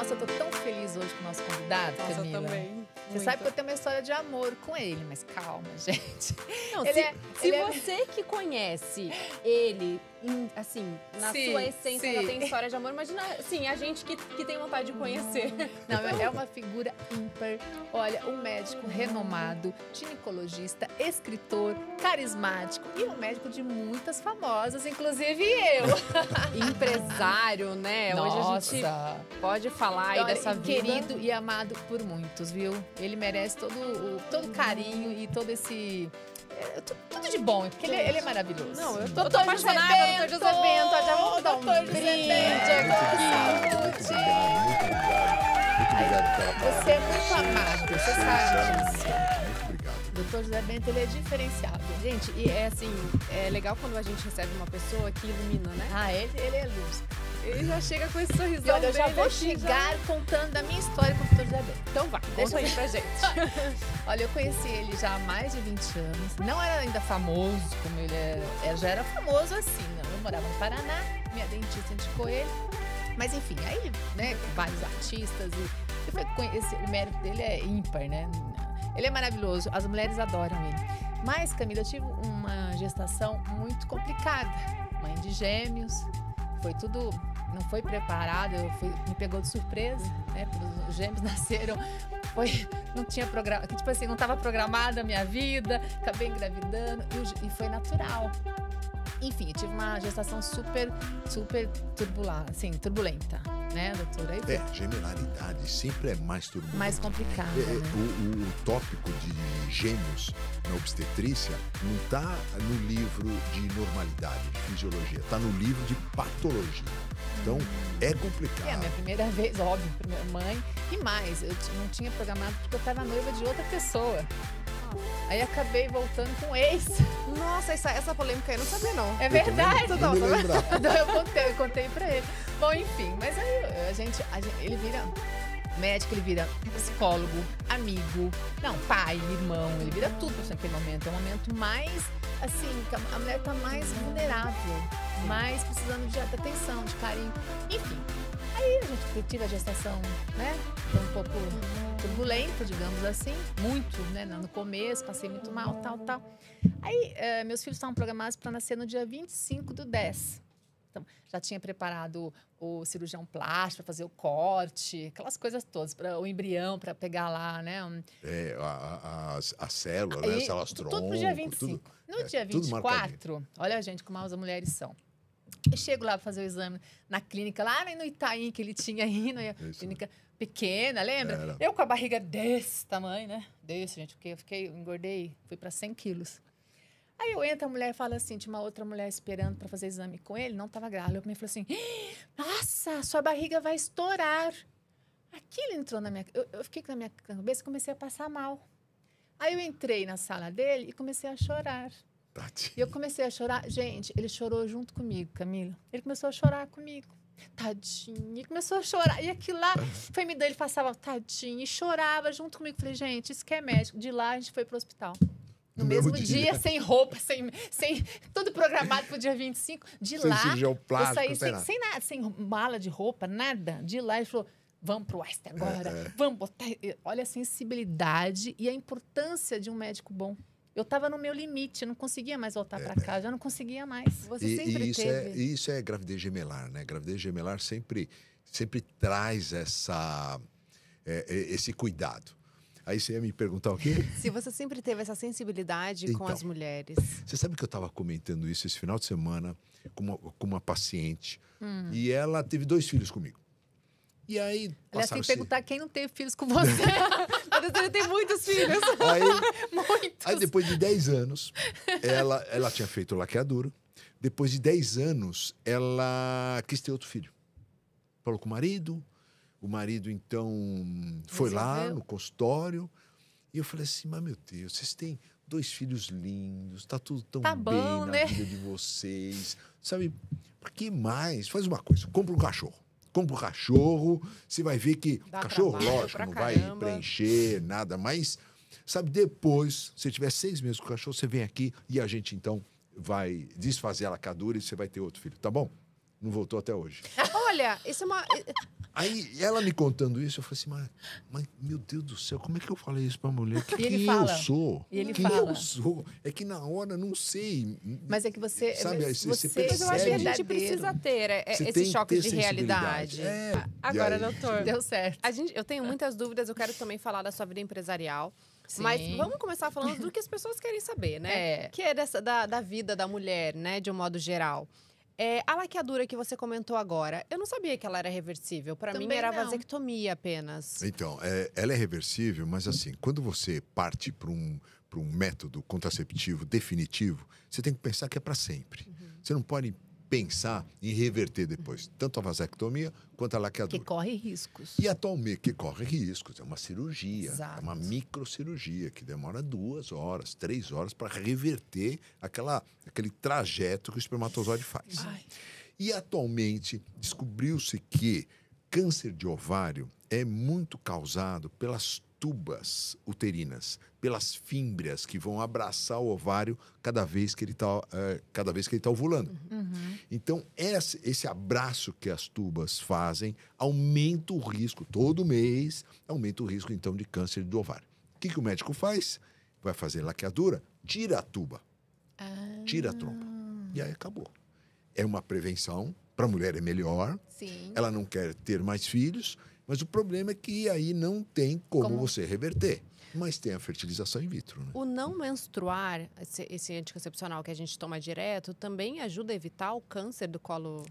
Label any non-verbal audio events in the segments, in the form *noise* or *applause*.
Nossa, eu tô tão feliz hoje com o nosso convidado, Nossa, Camila. Eu também. Você Muito. sabe que eu tenho uma história de amor com ele, mas calma, *laughs* gente. Não, ele se, é, se é você é... que conhece ele, hum, assim, na sim, sua essência, sim. ela tem história de amor, imagina, assim, a gente que, que tem vontade de conhecer. *laughs* Não, é uma figura ímpar. Olha, um médico renomado, ginecologista, escritor, carismático e um médico de muitas famosas, inclusive eu. *laughs* Empresário, né? Nossa. Hoje a gente pode falar falar e dessa vida. Querido e amado por muitos, viu? Ele merece todo o todo carinho e todo esse é, tudo de bom, porque ele, é, ele, é maravilhoso. Não, eu tô, tô apaixonada, doutor José Bento. Já vamos dar um brinde aqui. Muito muito obrigado. Muito obrigado pela Você é muito amado, você sabe disso. Dr. José Bento, ele é diferenciado. Gente, e é assim, é legal quando a gente recebe uma pessoa que ilumina, né? Ah, ele, ele é luz. Ele já chega com esse sorriso. olha, Eu já vou chegar já... contando da minha história com o Dr. José Bento. Então vai, deixa aí pra gente. *laughs* olha, eu conheci ele já há mais de 20 anos. Não era ainda famoso, como ele é, é já era famoso assim, né? Eu morava no Paraná, minha dentista indicou ele. Mas enfim, aí, né, vários artistas e... Eu falei, o mérito dele é ímpar, né? Ele é maravilhoso, as mulheres adoram ele. Mas, Camila, eu tive uma gestação muito complicada. Mãe de gêmeos, foi tudo. Não foi preparado, eu fui, me pegou de surpresa, né? Os gêmeos *laughs* nasceram, foi, não tinha programa, tipo assim, não estava programada a minha vida, acabei engravidando e, e foi natural. Enfim, tive uma gestação super, super turbulada, assim, turbulenta, né, doutora? E é, geminaridade sempre é mais turbulenta. Mais né? complicada. É, é né? o, o, tópico de gêmeos na obstetrícia não está no livro de normalidade, de fisiologia, está no livro de patologia. Então, hum. é complicado. É, a minha primeira vez, óbvio, minha mãe. E mais, eu não tinha programado porque eu estava noiva de outra pessoa. Aí acabei voltando com o ex. Nossa, essa, essa polêmica aí eu não sabia, não. É eu verdade. Não, não, *laughs* não, eu contei, eu contei pra ele. Bom, enfim, mas aí a gente, a gente. Ele vira médico, ele vira psicólogo, amigo, não, pai, irmão, ele vira tudo naquele momento. É um momento mais, assim, a mulher tá mais vulnerável, mais precisando de atenção, de carinho. Enfim, Aí a gente tive a gestação, né? Foi um pouco turbulenta, digamos assim, muito, né? No começo, passei muito mal, tal, tal. Aí eh, meus filhos estavam programados para nascer no dia 25 do 10. Então, já tinha preparado o cirurgião plástico para fazer o corte, aquelas coisas todas, para o embrião, para pegar lá, né? É, a, a, a célula, né? Células tronco. Tudo no dia 25. Tudo, no é, dia 24, olha, gente, como as mulheres são. Eu chego lá para fazer o exame na clínica, lá no Itaim, que ele tinha aí, na clínica pequena, lembra? Era. Eu com a barriga desse tamanho, né? Desse, gente, porque eu fiquei, eu engordei, fui para 100 quilos. Aí eu entro, a mulher fala assim, tinha uma outra mulher esperando para fazer exame com ele, não estava grávida. Eu falou assim, ah, nossa, sua barriga vai estourar. Aquilo entrou na minha... Eu, eu fiquei na minha cabeça e comecei a passar mal. Aí eu entrei na sala dele e comecei a chorar. Tadinho. E eu comecei a chorar. Gente, ele chorou junto comigo, Camila. Ele começou a chorar comigo. Tadinho. E começou a chorar. E aquilo lá *laughs* foi me dando. Ele passava tadinho e chorava junto comigo. Falei, gente, isso que é médico. De lá a gente foi pro hospital. No, no mesmo, mesmo dia, dia, sem roupa, sem, sem tudo programado pro dia 25. De sem lá, plástico, eu saí sem, sem nada, sem mala de roupa, nada. De lá, ele falou, vamos pro Einstein é, agora, é, é. vamos botar... Olha a sensibilidade e a importância de um médico bom. Eu estava no meu limite, não conseguia mais voltar é. para cá, já não conseguia mais. Você e, sempre e isso é, teve. É, isso é gravidez gemelar, né? Gravidez gemelar sempre, sempre traz essa, é, é esse cuidado. Aí você ia me perguntar o quê? *laughs* Se você sempre teve essa sensibilidade então, com as mulheres. Você sabe que eu estava comentando isso esse final de semana com uma, com uma paciente hum. e ela teve dois filhos comigo. E aí. Aliás, tem que perguntar quem não teve filhos com você. doutora *laughs* tem muitos filhos. Aí, *laughs* muitos. aí depois de 10 anos, ela, ela tinha feito laqueadura. Depois de 10 anos, ela quis ter outro filho. Falou com o marido. O marido, então, foi lá no consultório. E eu falei assim: mas meu Deus, vocês têm dois filhos lindos, tá tudo tão tá bom, bem né? na vida de vocês. Sabe, por que mais? Faz uma coisa: compra um cachorro compra o cachorro, você vai ver que Dá cachorro, lógico, não caramba. vai preencher nada, mas sabe, depois, se tiver seis meses com o cachorro, você vem aqui e a gente então vai desfazer a lacadura e você vai ter outro filho, tá bom? Não voltou até hoje. *laughs* Olha, isso é uma. Eh, aí ela me contando isso, eu falei assim, mas, mas meu Deus do céu, como é que eu falei isso pra mulher? Que, quem fala. eu sou? E ele quem fala. eu sou? É que na hora não sei. Mas é que você. Sabe, você, você percebe. Mas eu acho que a gente precisa ter é, esse choque ter de realidade. É. Agora, aí, doutor. Deu certo. A gente, eu tenho muitas dúvidas, eu quero também falar da sua vida empresarial. Sim. Mas vamos começar falando do que as pessoas querem saber, né? É. Que é dessa, da, da vida da mulher, né, de um modo geral. É, a laqueadura que você comentou agora, eu não sabia que ela era reversível. Para mim era não. vasectomia apenas. Então, é, ela é reversível, mas assim, quando você parte para um, pra um método contraceptivo definitivo, você tem que pensar que é para sempre. Uhum. Você não pode pensar em reverter depois, tanto a vasectomia quanto a laqueadura. Que corre riscos. E atualmente, que corre riscos. É uma cirurgia, Exato. é uma microcirurgia, que demora duas horas, três horas para reverter aquela, aquele trajeto que o espermatozoide faz. Ai. E atualmente, descobriu-se que câncer de ovário é muito causado pelas tubas uterinas, pelas fímbrias que vão abraçar o ovário cada vez que ele está uh, é, cada vez que ele tá ovulando. Uhum. Então esse, esse abraço que as tubas fazem aumenta o risco todo mês, aumenta o risco então de câncer do ovário. O que, que o médico faz? Vai fazer laqueadura, tira a tuba, ah. tira a trompa e aí acabou. É uma prevenção para a mulher é melhor. Sim. Ela não quer ter mais filhos mas o problema é que aí não tem como, como... você reverter. Mas tem a fertilização in vitro. Né? O não menstruar, esse, esse anticoncepcional que a gente toma direto, também ajuda a evitar o câncer do colo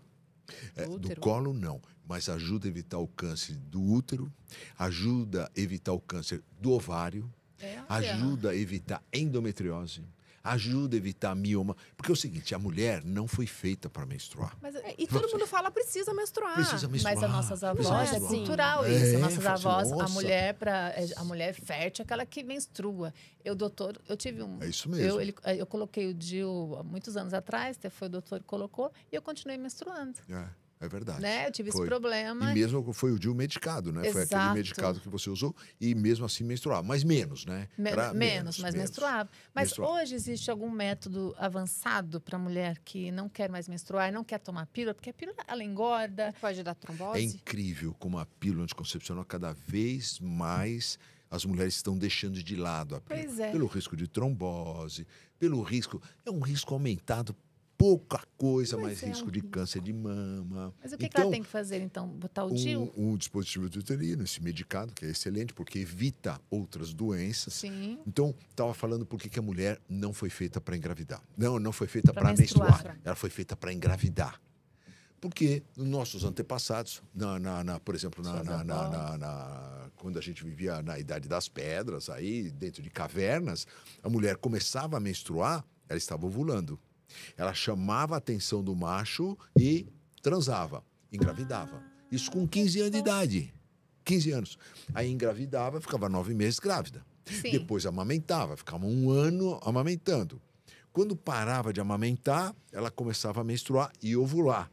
é, do colo não, mas ajuda a evitar o câncer do útero, ajuda a evitar o câncer do ovário, é, ajuda é. a evitar endometriose ajuda a evitar mioma. Porque é o seguinte, a mulher não foi feita para menstruar. Mas, é, e todo mundo fala precisa menstruar. Precisa menstruar. Mas as nossas avós, é cultural é, isso. As nossas avós, a mulher pra, é, a mulher fértil é aquela que menstrua. Eu, doutor, eu tive um... É isso mesmo. Eu, ele, é, eu coloquei o DIU há muitos anos atrás, até foi o doutor que colocou, e eu continuei menstruando. É. É verdade. Né? Eu tive foi. esse problema. E mesmo foi o DIU medicado, né? Exato. Foi aquele medicado que você usou e mesmo assim menstruava. Mas menos, né? Me menos, menos, mas menos. menstruava. Mas menstruava. hoje existe algum método avançado para mulher que não quer mais menstruar não quer tomar pílula? Porque a pílula, ela engorda. Pode dar trombose. É incrível como a pílula anticoncepcional cada vez mais as mulheres estão deixando de lado a pílula. É. Pelo risco de trombose, pelo risco. É um risco aumentado pouca coisa, mais é. risco de câncer de mama. Mas o que, então, que ela então, tem que fazer, então? Botar o DIU? Um, um dispositivo de uterino, esse medicado, que é excelente, porque evita outras doenças. Sim. Então, estava falando por que, a mulher não foi feita para engravidar. Não, não foi feita para menstruar. menstruar. Ela foi feita para engravidar. Porque nossos antepassados, na, na, na por exemplo, na, na, quando a gente vivia na Idade das Pedras, aí dentro de cavernas, a mulher começava a menstruar, ela estava ovulando. Ela chamava a atenção do macho e transava, engravidava. Isso com 15 anos de idade. 15 anos. Aí engravidava, ficava nove meses grávida. Sim. Depois amamentava, ficava um ano amamentando. Quando parava de amamentar, ela começava a menstruar e ovular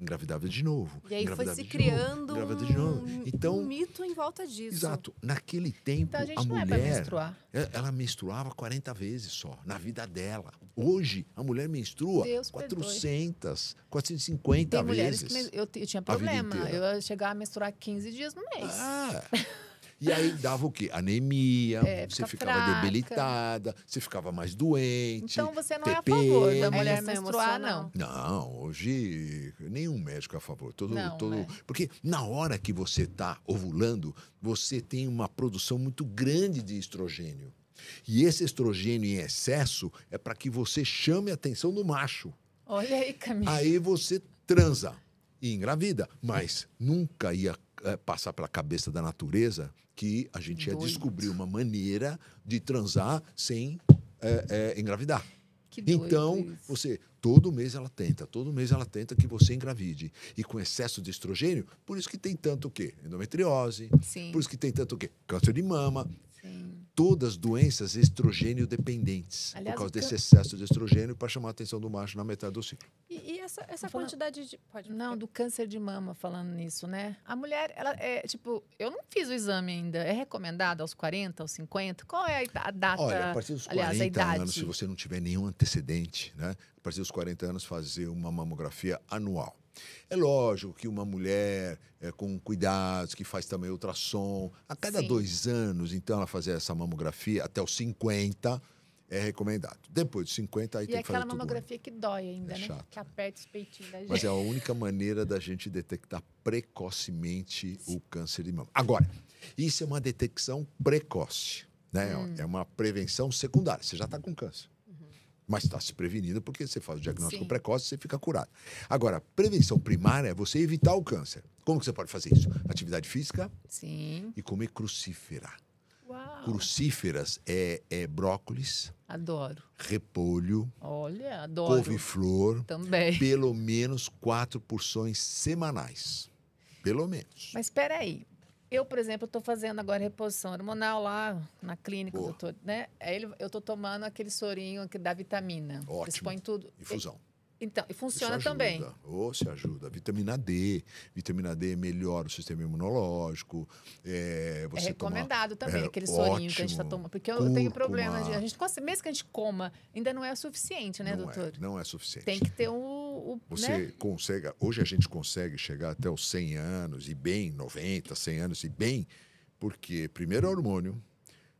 engravidava de novo. E aí foi se criando novo, um, então, um mito em volta disso. Exato. Naquele tempo, então, a, a é mulher, é ela menstruava 40 vezes só, na vida dela. Hoje, a mulher menstrua Deus 400, perdoe. 450 Tem vezes. Mulheres que eu, eu tinha problema. Eu ia chegar a menstruar 15 dias no mês. Ah... *laughs* E aí dava o quê? Anemia, é, você fica ficava fraca. debilitada, você ficava mais doente. Então você não é a favor da é mulher é menstruar, não. Não, hoje nenhum médico é a favor. Todo, não, todo... Né? Porque na hora que você está ovulando, você tem uma produção muito grande de estrogênio. E esse estrogênio em excesso é para que você chame a atenção do macho. Olha aí, Camila. Aí você transa e engravida, mas nunca ia eh, passar pela cabeça da natureza que a gente Doido. ia descobrir uma maneira de transar sem é, é, engravidar. Então, isso. você todo mês ela tenta, todo mês ela tenta que você engravide. E com excesso de estrogênio, por isso que tem tanto o quê? Endometriose. Sim. Por isso que tem tanto o quê? Câncer de mama. Sim todas doenças estrogênio dependentes, Aliás, por causa desse excesso de estrogênio, para chamar a atenção do macho na metade do ciclo. E, e essa, essa falando, quantidade de. Pode, não, do câncer de mama, falando nisso, né? A mulher, ela é tipo, eu não fiz o exame ainda. É recomendado aos 40, aos 50? Qual é a data? Olha, a partir dos 40 Aliás, anos, se você não tiver nenhum antecedente, né? A partir dos 40 anos, fazer uma mamografia anual. É lógico que uma mulher é, com cuidados, que faz também ultrassom, a cada Sim. dois anos, então, ela fazer essa mamografia até os 50 é recomendado. Depois de 50, aí e tem que fazer. E aquela mamografia que dói ainda, é né? Chato, que aperta os peitinhos da gente. Mas é a única maneira da gente detectar precocemente Sim. o câncer de mama. Agora, isso é uma detecção precoce, né? Hum. É uma prevenção secundária. Você já está com câncer. Mas está se prevenindo porque você faz o diagnóstico Sim. precoce e você fica curado. Agora, prevenção primária é você evitar o câncer. Como que você pode fazer isso? Atividade física Sim. e comer crucífera. Uau. Crucíferas é, é brócolis. Adoro. Repolho. Olha, adoro. Couve-flor. Também. Pelo menos quatro porções semanais. Pelo menos. Mas espera aí. Eu, por exemplo, estou fazendo agora reposição hormonal lá na clínica, doutor, né? Aí eu estou tomando aquele sorinho que dá vitamina. Ótimo. Expõe tudo. Infusão. Então, e funciona ajuda, também. Ou se ajuda. Vitamina D. Vitamina D melhora o sistema imunológico. É, é recomendado toma, é também é, aquele ótimo, sorinho que a gente está tomando. Porque eu tenho problema de. A gente, mesmo que a gente coma, ainda não é o suficiente, né, não é, doutor? É, não é suficiente. Tem que ter o. o Você né? consegue. Hoje a gente consegue chegar até os 100 anos e bem, 90, 100 anos e bem, porque, primeiro, é hormônio.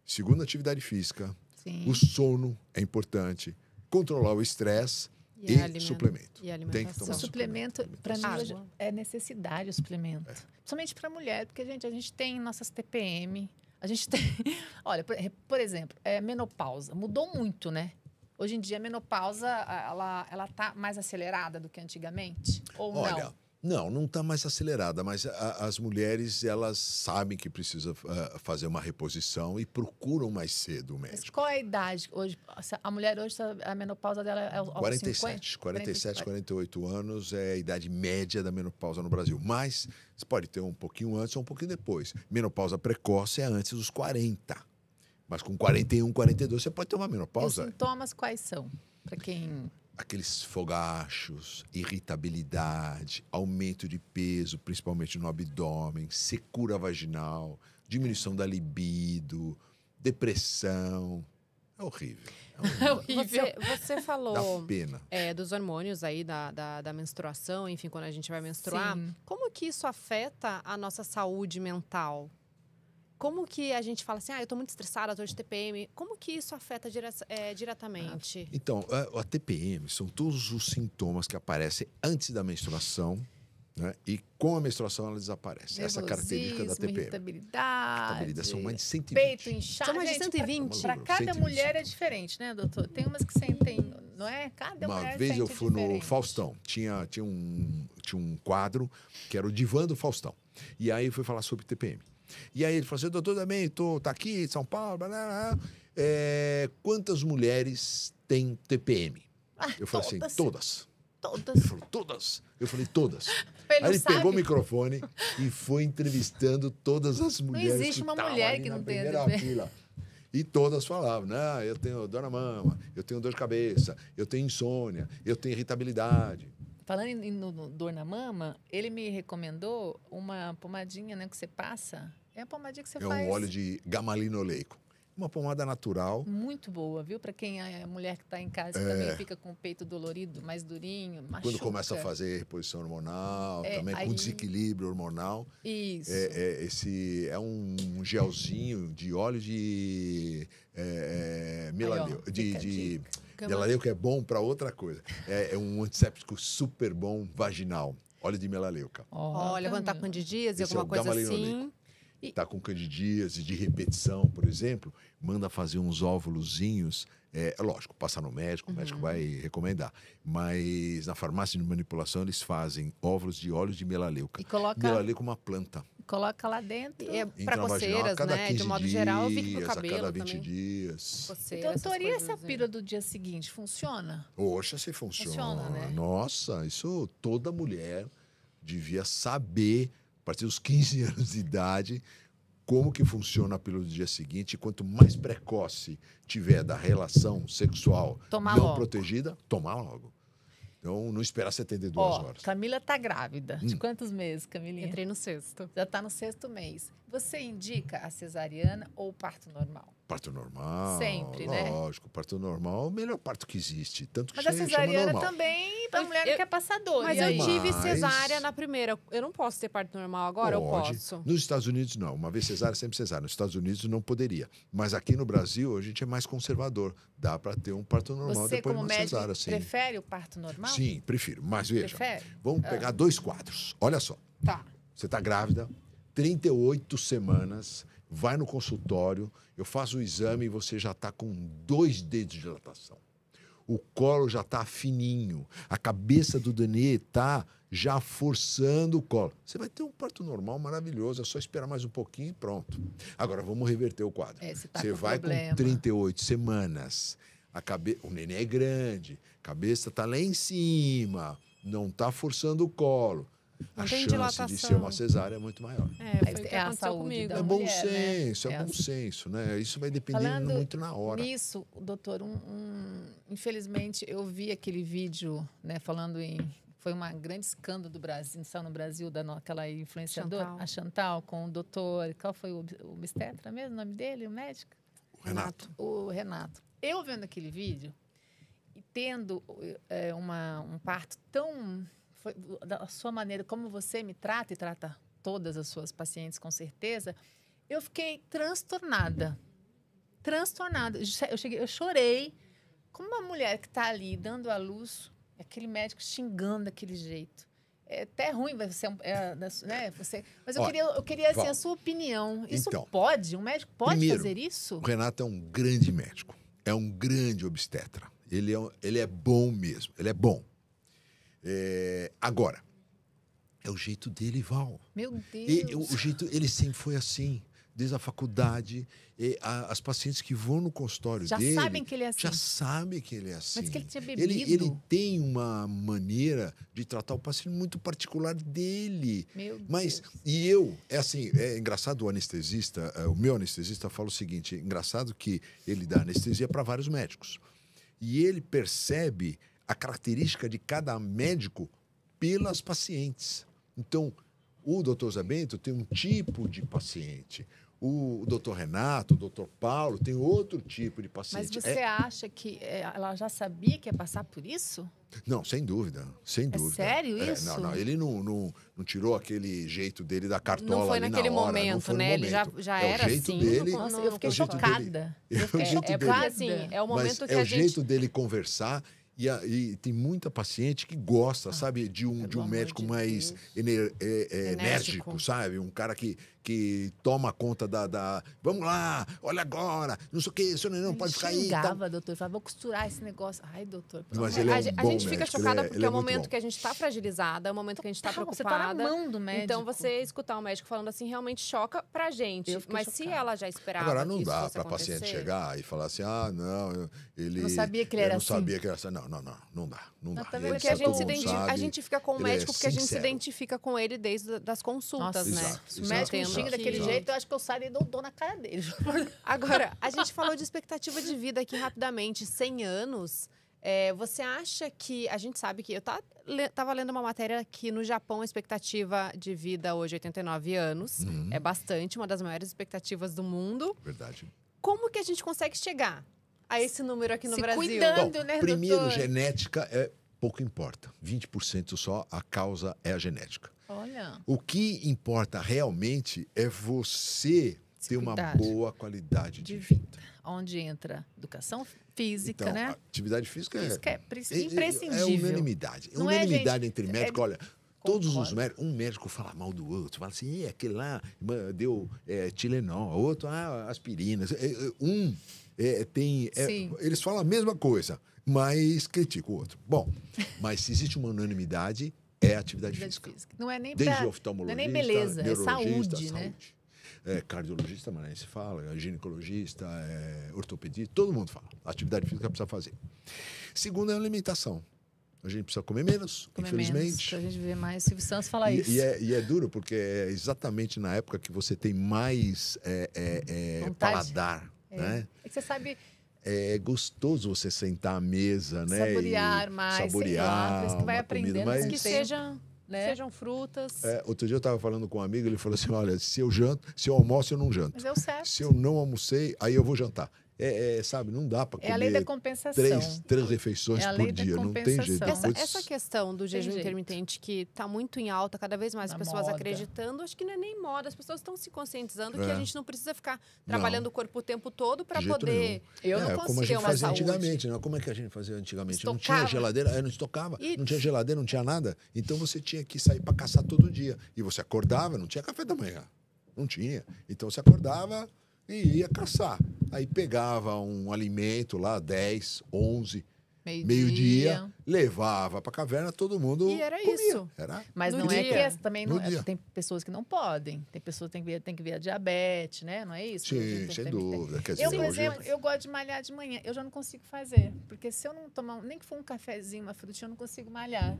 Segundo, atividade física. Sim. O sono é importante. Controlar o estresse e, e suplemento. E Tem que tomar o suplemento. Para mim, ah, é necessidade o suplemento. É. Principalmente para mulher, porque, gente, a gente tem nossas TPM. A gente tem. *laughs* Olha, por, por exemplo, é, menopausa. Mudou muito, né? Hoje em dia, a menopausa, ela, ela tá mais acelerada do que antigamente? Ou Olha, não? Não, não está mais acelerada, mas a, as mulheres elas sabem que precisa uh, fazer uma reposição e procuram mais cedo o médico. Mas qual é a idade hoje? A mulher hoje, tá, a menopausa dela é aos 47, 50? 47, 48 anos é a idade média da menopausa no Brasil. Mas você pode ter um pouquinho antes ou um pouquinho depois. Menopausa precoce é antes dos 40. Mas com 41, 42 você pode ter uma menopausa. Os sintomas quais são? Para quem aqueles fogachos, irritabilidade, aumento de peso, principalmente no abdômen, secura vaginal, diminuição da libido, depressão. É horrível. É horrível. *laughs* É você, você falou é, dos hormônios aí da, da, da, menstruação, enfim, quando a gente vai menstruar. Sim. Como que isso afeta a nossa saúde mental? Como que a gente fala assim, ah, eu estou muito estressada, tô de TPM. Como que isso afeta dire é, diretamente? Ah, então, a, a, TPM são todos os sintomas que aparecem antes da menstruação. Né? E com a menstruação ela desaparece. Essa característica da TPM. Irritabilidade. Irritabilidade. Tá são mais de 120. Peito inchado. São mais de 120. Para cada 120. mulher é diferente, né, doutor? Tem umas que sentem, não é? Cada Uma mulher vez eu fui diferente. no Faustão. Tinha, tinha, um, tinha um quadro que era o divã do Faustão. E aí foi falar sobre TPM. E aí ele falou assim, doutor, também tô, tá aqui em São Paulo, blá, blá, blá. É, quantas mulheres têm TPM? Ah, eu falei assim, todas. assim, todas. Todas. Ele falou, todas. Eu falei, todas. *laughs* Ele aí ele sabe. pegou o microfone e foi entrevistando todas as mulheres. Não existe uma mulher que não tenha TPM. Fila. E todas falavam, não, ah, eu tenho dor na mama, eu tenho dor de cabeça, eu tenho insônia, eu tenho irritabilidade. Falando em, no, no, dor na mama, ele me recomendou uma pomadinha, né, que você passa. É a pomadinha que você é faz. É um óleo de gamalinoleico. Uma pomada natural. Muito boa, viu? Para quem é mulher que está em casa é. também fica com o peito dolorido, mais durinho, machuca. Quando começa a fazer reposição hormonal, é, também aí... com desequilíbrio hormonal. Isso. É, é esse, é um gelzinho de óleo de é, é melanil, de, de, de Gama. Melaleuca é bom para outra coisa. É, é, um antisséptico super bom vaginal. Óleo de melaleuca. Oh, Olha, quando tá, é né? assim? tá com candidíase, alguma é coisa assim. Está com candidíase de repetição, por exemplo, manda fazer uns óvulozinhos. É, é lógico, passa no médico, uhum. o médico uhum. vai recomendar. Mas na farmácia de manipulação eles fazem óvulos de óleo de melaleuca. E coloca... Melaleuca é uma planta. Coloca lá dentro. É, para coceiras, né? De modo dias, geral, eu vi pro cabelo. A cada 20 também. dias. Coceira, Doutoria, então, é essa né. pílula do dia seguinte funciona? Poxa, se funciona. funciona né? Nossa, isso toda mulher devia saber, a partir dos 15 *laughs* anos de idade, como que funciona a pílula do dia seguinte. Quanto mais precoce tiver da relação sexual tomar não logo. protegida, tomar logo. Então, não esperar 72 Ó, horas. Camila tá grávida. Hum. De quantos meses, Camilinha? Entrei no sexto. Já tá no sexto mês. Você indica a cesariana ou o parto normal? Parto normal. Sempre, lógico, né? Lógico, parto normal é o melhor parto que existe. Tanto que Mas a cesariana chama também, para mulher eu, que é passadora. Mas eu tive mas... cesárea na primeira. Eu não posso ter parto normal agora? Pode. Eu posso? Nos Estados Unidos, não. Uma vez cesárea, sempre cesárea. Nos Estados Unidos, não poderia. Mas aqui no Brasil, a gente é mais conservador. Dá para ter um parto normal Você, depois de uma cesárea. Sim. prefere o parto normal? Sim, prefiro. Mas veja, prefere? vamos ah. pegar dois quadros. Olha só. Tá. Você está grávida, 38 semanas... Hum vai no consultório, eu faço o exame e você já está com dois dedos de dilatação. O colo já está fininho, a cabeça do Daniel está já forçando o colo. Você vai ter um parto normal maravilhoso, é só esperar mais um pouquinho e pronto. Agora vamos reverter o quadro. É, você, tá você com vai problema. com 38 semanas, a cabe... o neném é grande, a cabeça está lá em cima, não está forçando o colo a chance dilatação. de ser uma cesárea é muito maior. É, é, é a saúde É bom mulher, né? senso, né? é, é bom senso, né? Isso vai dependendo Falando muito na hora. Isso, doutor, um, um, infelizmente eu vi aquele vídeo, né, falando em foi uma grande escândalo do Brasil, só no Brasil, da aquela influenciadora, Chantal. a Chantal, com o doutor, qual foi o obstetra mesmo, o nome dele, o médico? O Renato. O Renato. Eu vendo aquele vídeo e tendo é, uma, um parto tão foi, da sua maneira, como você me trata e trata todas as suas pacientes, com certeza, eu fiquei transtornada. Transtornada. Eu, cheguei, eu chorei. Como uma mulher que está ali dando a luz, aquele médico xingando daquele jeito. É até ruim você, é, né, né, você mas eu Olha, queria, eu queria assim, a sua opinião. Isso então, pode? Um médico pode primeiro, fazer isso? O Renato é um grande médico. É um grande obstetra. Ele é, ele é bom mesmo. Ele é bom. É, agora, é o jeito dele, Val. Meu Deus! E, o, jeito, ele sempre foi assim desde a faculdade, a, as pacientes que vão no consultório já dele... Já sabem que ele é assim. Já sabem que ele é assim. Mas que ele assim. tinha bebido. Ele, ele tem uma maneira de tratar o paciente muito particular dele. Meu Mas, Deus. e eu, é assim, é engraçado o anestesista, é, o meu anestesista fala o seguinte, é engraçado que ele dá anestesia para vários médicos. E ele percebe a característica de cada médico pelas pacientes. Então, o doutor Zabento tem um tipo de paciente. O doutor Renato, o doutor Paulo, tem outro tipo de paciente. Mas você é... acha que é, ela já sabia que ia passar por isso? Não, sem dúvida, sem é dúvida. Sério é, isso? não, não, ele não, não, não, tirou aquele jeito dele da cartola. Não foi naquele na hora, momento, né? Momento. Ele já, já é era jeito assim. Dele, Nossa, eu é fiquei chocada. eu fiquei é, chocada. É, o é assim, momento Mas que é o jeito dele conversar e, a, e, tem muita paciente que gosta, ah, sabe, de um, de um médico de mais ener, é, é, enérgico. enérgico, sabe? Um cara que, que toma conta da, da Vamos lá, olha agora, não sei o que, isso não, é, não pode ficar aí. Tá... doutor, falava, vou costurar esse negócio. Ai, doutor. Mas ele é um a, bom a gente médico, fica chocada é- porque é, é o momento bom. que a gente está fragilizada, é o momento que a gente está preocupada. Você tá na do médico. Então você escutar o médico falando assim realmente choca pra gente. Mas chocada. se ela já esperava. Agora não dá para paciente chegar e falar assim: ah, não, ele. Não sabia que ele era não assim. Não sabia que era assim. Não, não, não, não dá. Não dá. Também porque tá a gente, se identifica, a gente fica com o é médico porque a gente se identifica com ele desde as consultas, né? Exato, exato. O médico daquele jeito, eu acho que eu saio e dou, dou na cara dele. *laughs* Agora, a gente falou de expectativa de vida aqui rapidamente. 100 anos. É, você acha que. A gente sabe que. Eu tá, le, tava lendo uma matéria que no Japão a expectativa de vida hoje, 89 anos, uhum. é bastante, uma das maiores expectativas do mundo. Verdade. Como que a gente consegue chegar a esse número aqui no Se Brasil? Cuidando, Bom, né, primeiro, doutor? genética é pouco importa. 20% só, a causa é a genética. Olha. O que importa realmente é você ter uma boa qualidade de, de vida. vida. Onde entra educação física, então, né? Atividade física, é física é é, é, é, imprescindível. É unanimidade. Não unanimidade é, gente, entre médicos. É, olha, todos os médicos, um médico fala mal do outro, fala assim, aquele lá deu é, Tilenol, outro, ah, aspirinas. Um é, tem. É, eles falam a mesma coisa, mas criticam o outro. Bom, mas se existe uma unanimidade, é atividade, atividade física. física. Não é nem Desde pra, oftalmologista, não é nem beleza, é saúde, saúde. né? É, cardiologista, mas se fala, é, ginecologista, é, ortopedista, todo mundo fala. Atividade física precisa fazer. Segundo é a alimentação. A gente precisa comer menos, comer infelizmente. Para a gente vê mais. Silvio Santos fala e, isso. E é, e é, duro, porque é exatamente na época que você tem mais é, é, é paladar. É. Né? É que você sabe é gostoso você sentar à mesa, né? Saborear e mais, saborear, lá, que vai aprendendo, mas que sejam, né? Sejam frutas. É, outro dia eu estava falando com um amigo, ele falou assim: olha, se eu janto, se eu almoço, eu não janto. Mas é o certo. Se eu não almocei, aí eu vou jantar. É, é, sabe, não dá para comer. É a lei da compensação. Três, três refeições é por dia, não tem jeito. Essa, Depois... essa questão do jejum intermitente que está muito em alta, cada vez mais Na pessoas moda. acreditando, acho que não é nem moda, as pessoas estão se conscientizando é. que a é. gente não precisa ficar trabalhando não. o corpo o tempo todo para poder. Nenhum. Eu é, não consigo como a gente fazia antigamente, né? Como é que a gente fazia antigamente? Estocava. Não tinha geladeira, eu é, não estocava, e... não tinha geladeira, não tinha nada. Então você tinha que sair para caçar todo dia. E você acordava, não tinha café da manhã. Não tinha. Então você acordava e ia caçar. Aí pegava um alimento lá, 10, 11, meio-dia, meio levava para caverna, todo mundo. E era comia. isso. Era? Mas não é dia. é que também não, é, tem pessoas que não podem. Tem pessoas que tem que ver, tem que ver a diabetes, né? Não é isso? Sim, sem tem, dúvida. Tem... Dizer, eu, por exemplo, eu gosto de malhar de manhã. Eu já não consigo fazer. Porque se eu não tomar, nem que for um cafezinho, uma frutinha, eu não consigo malhar.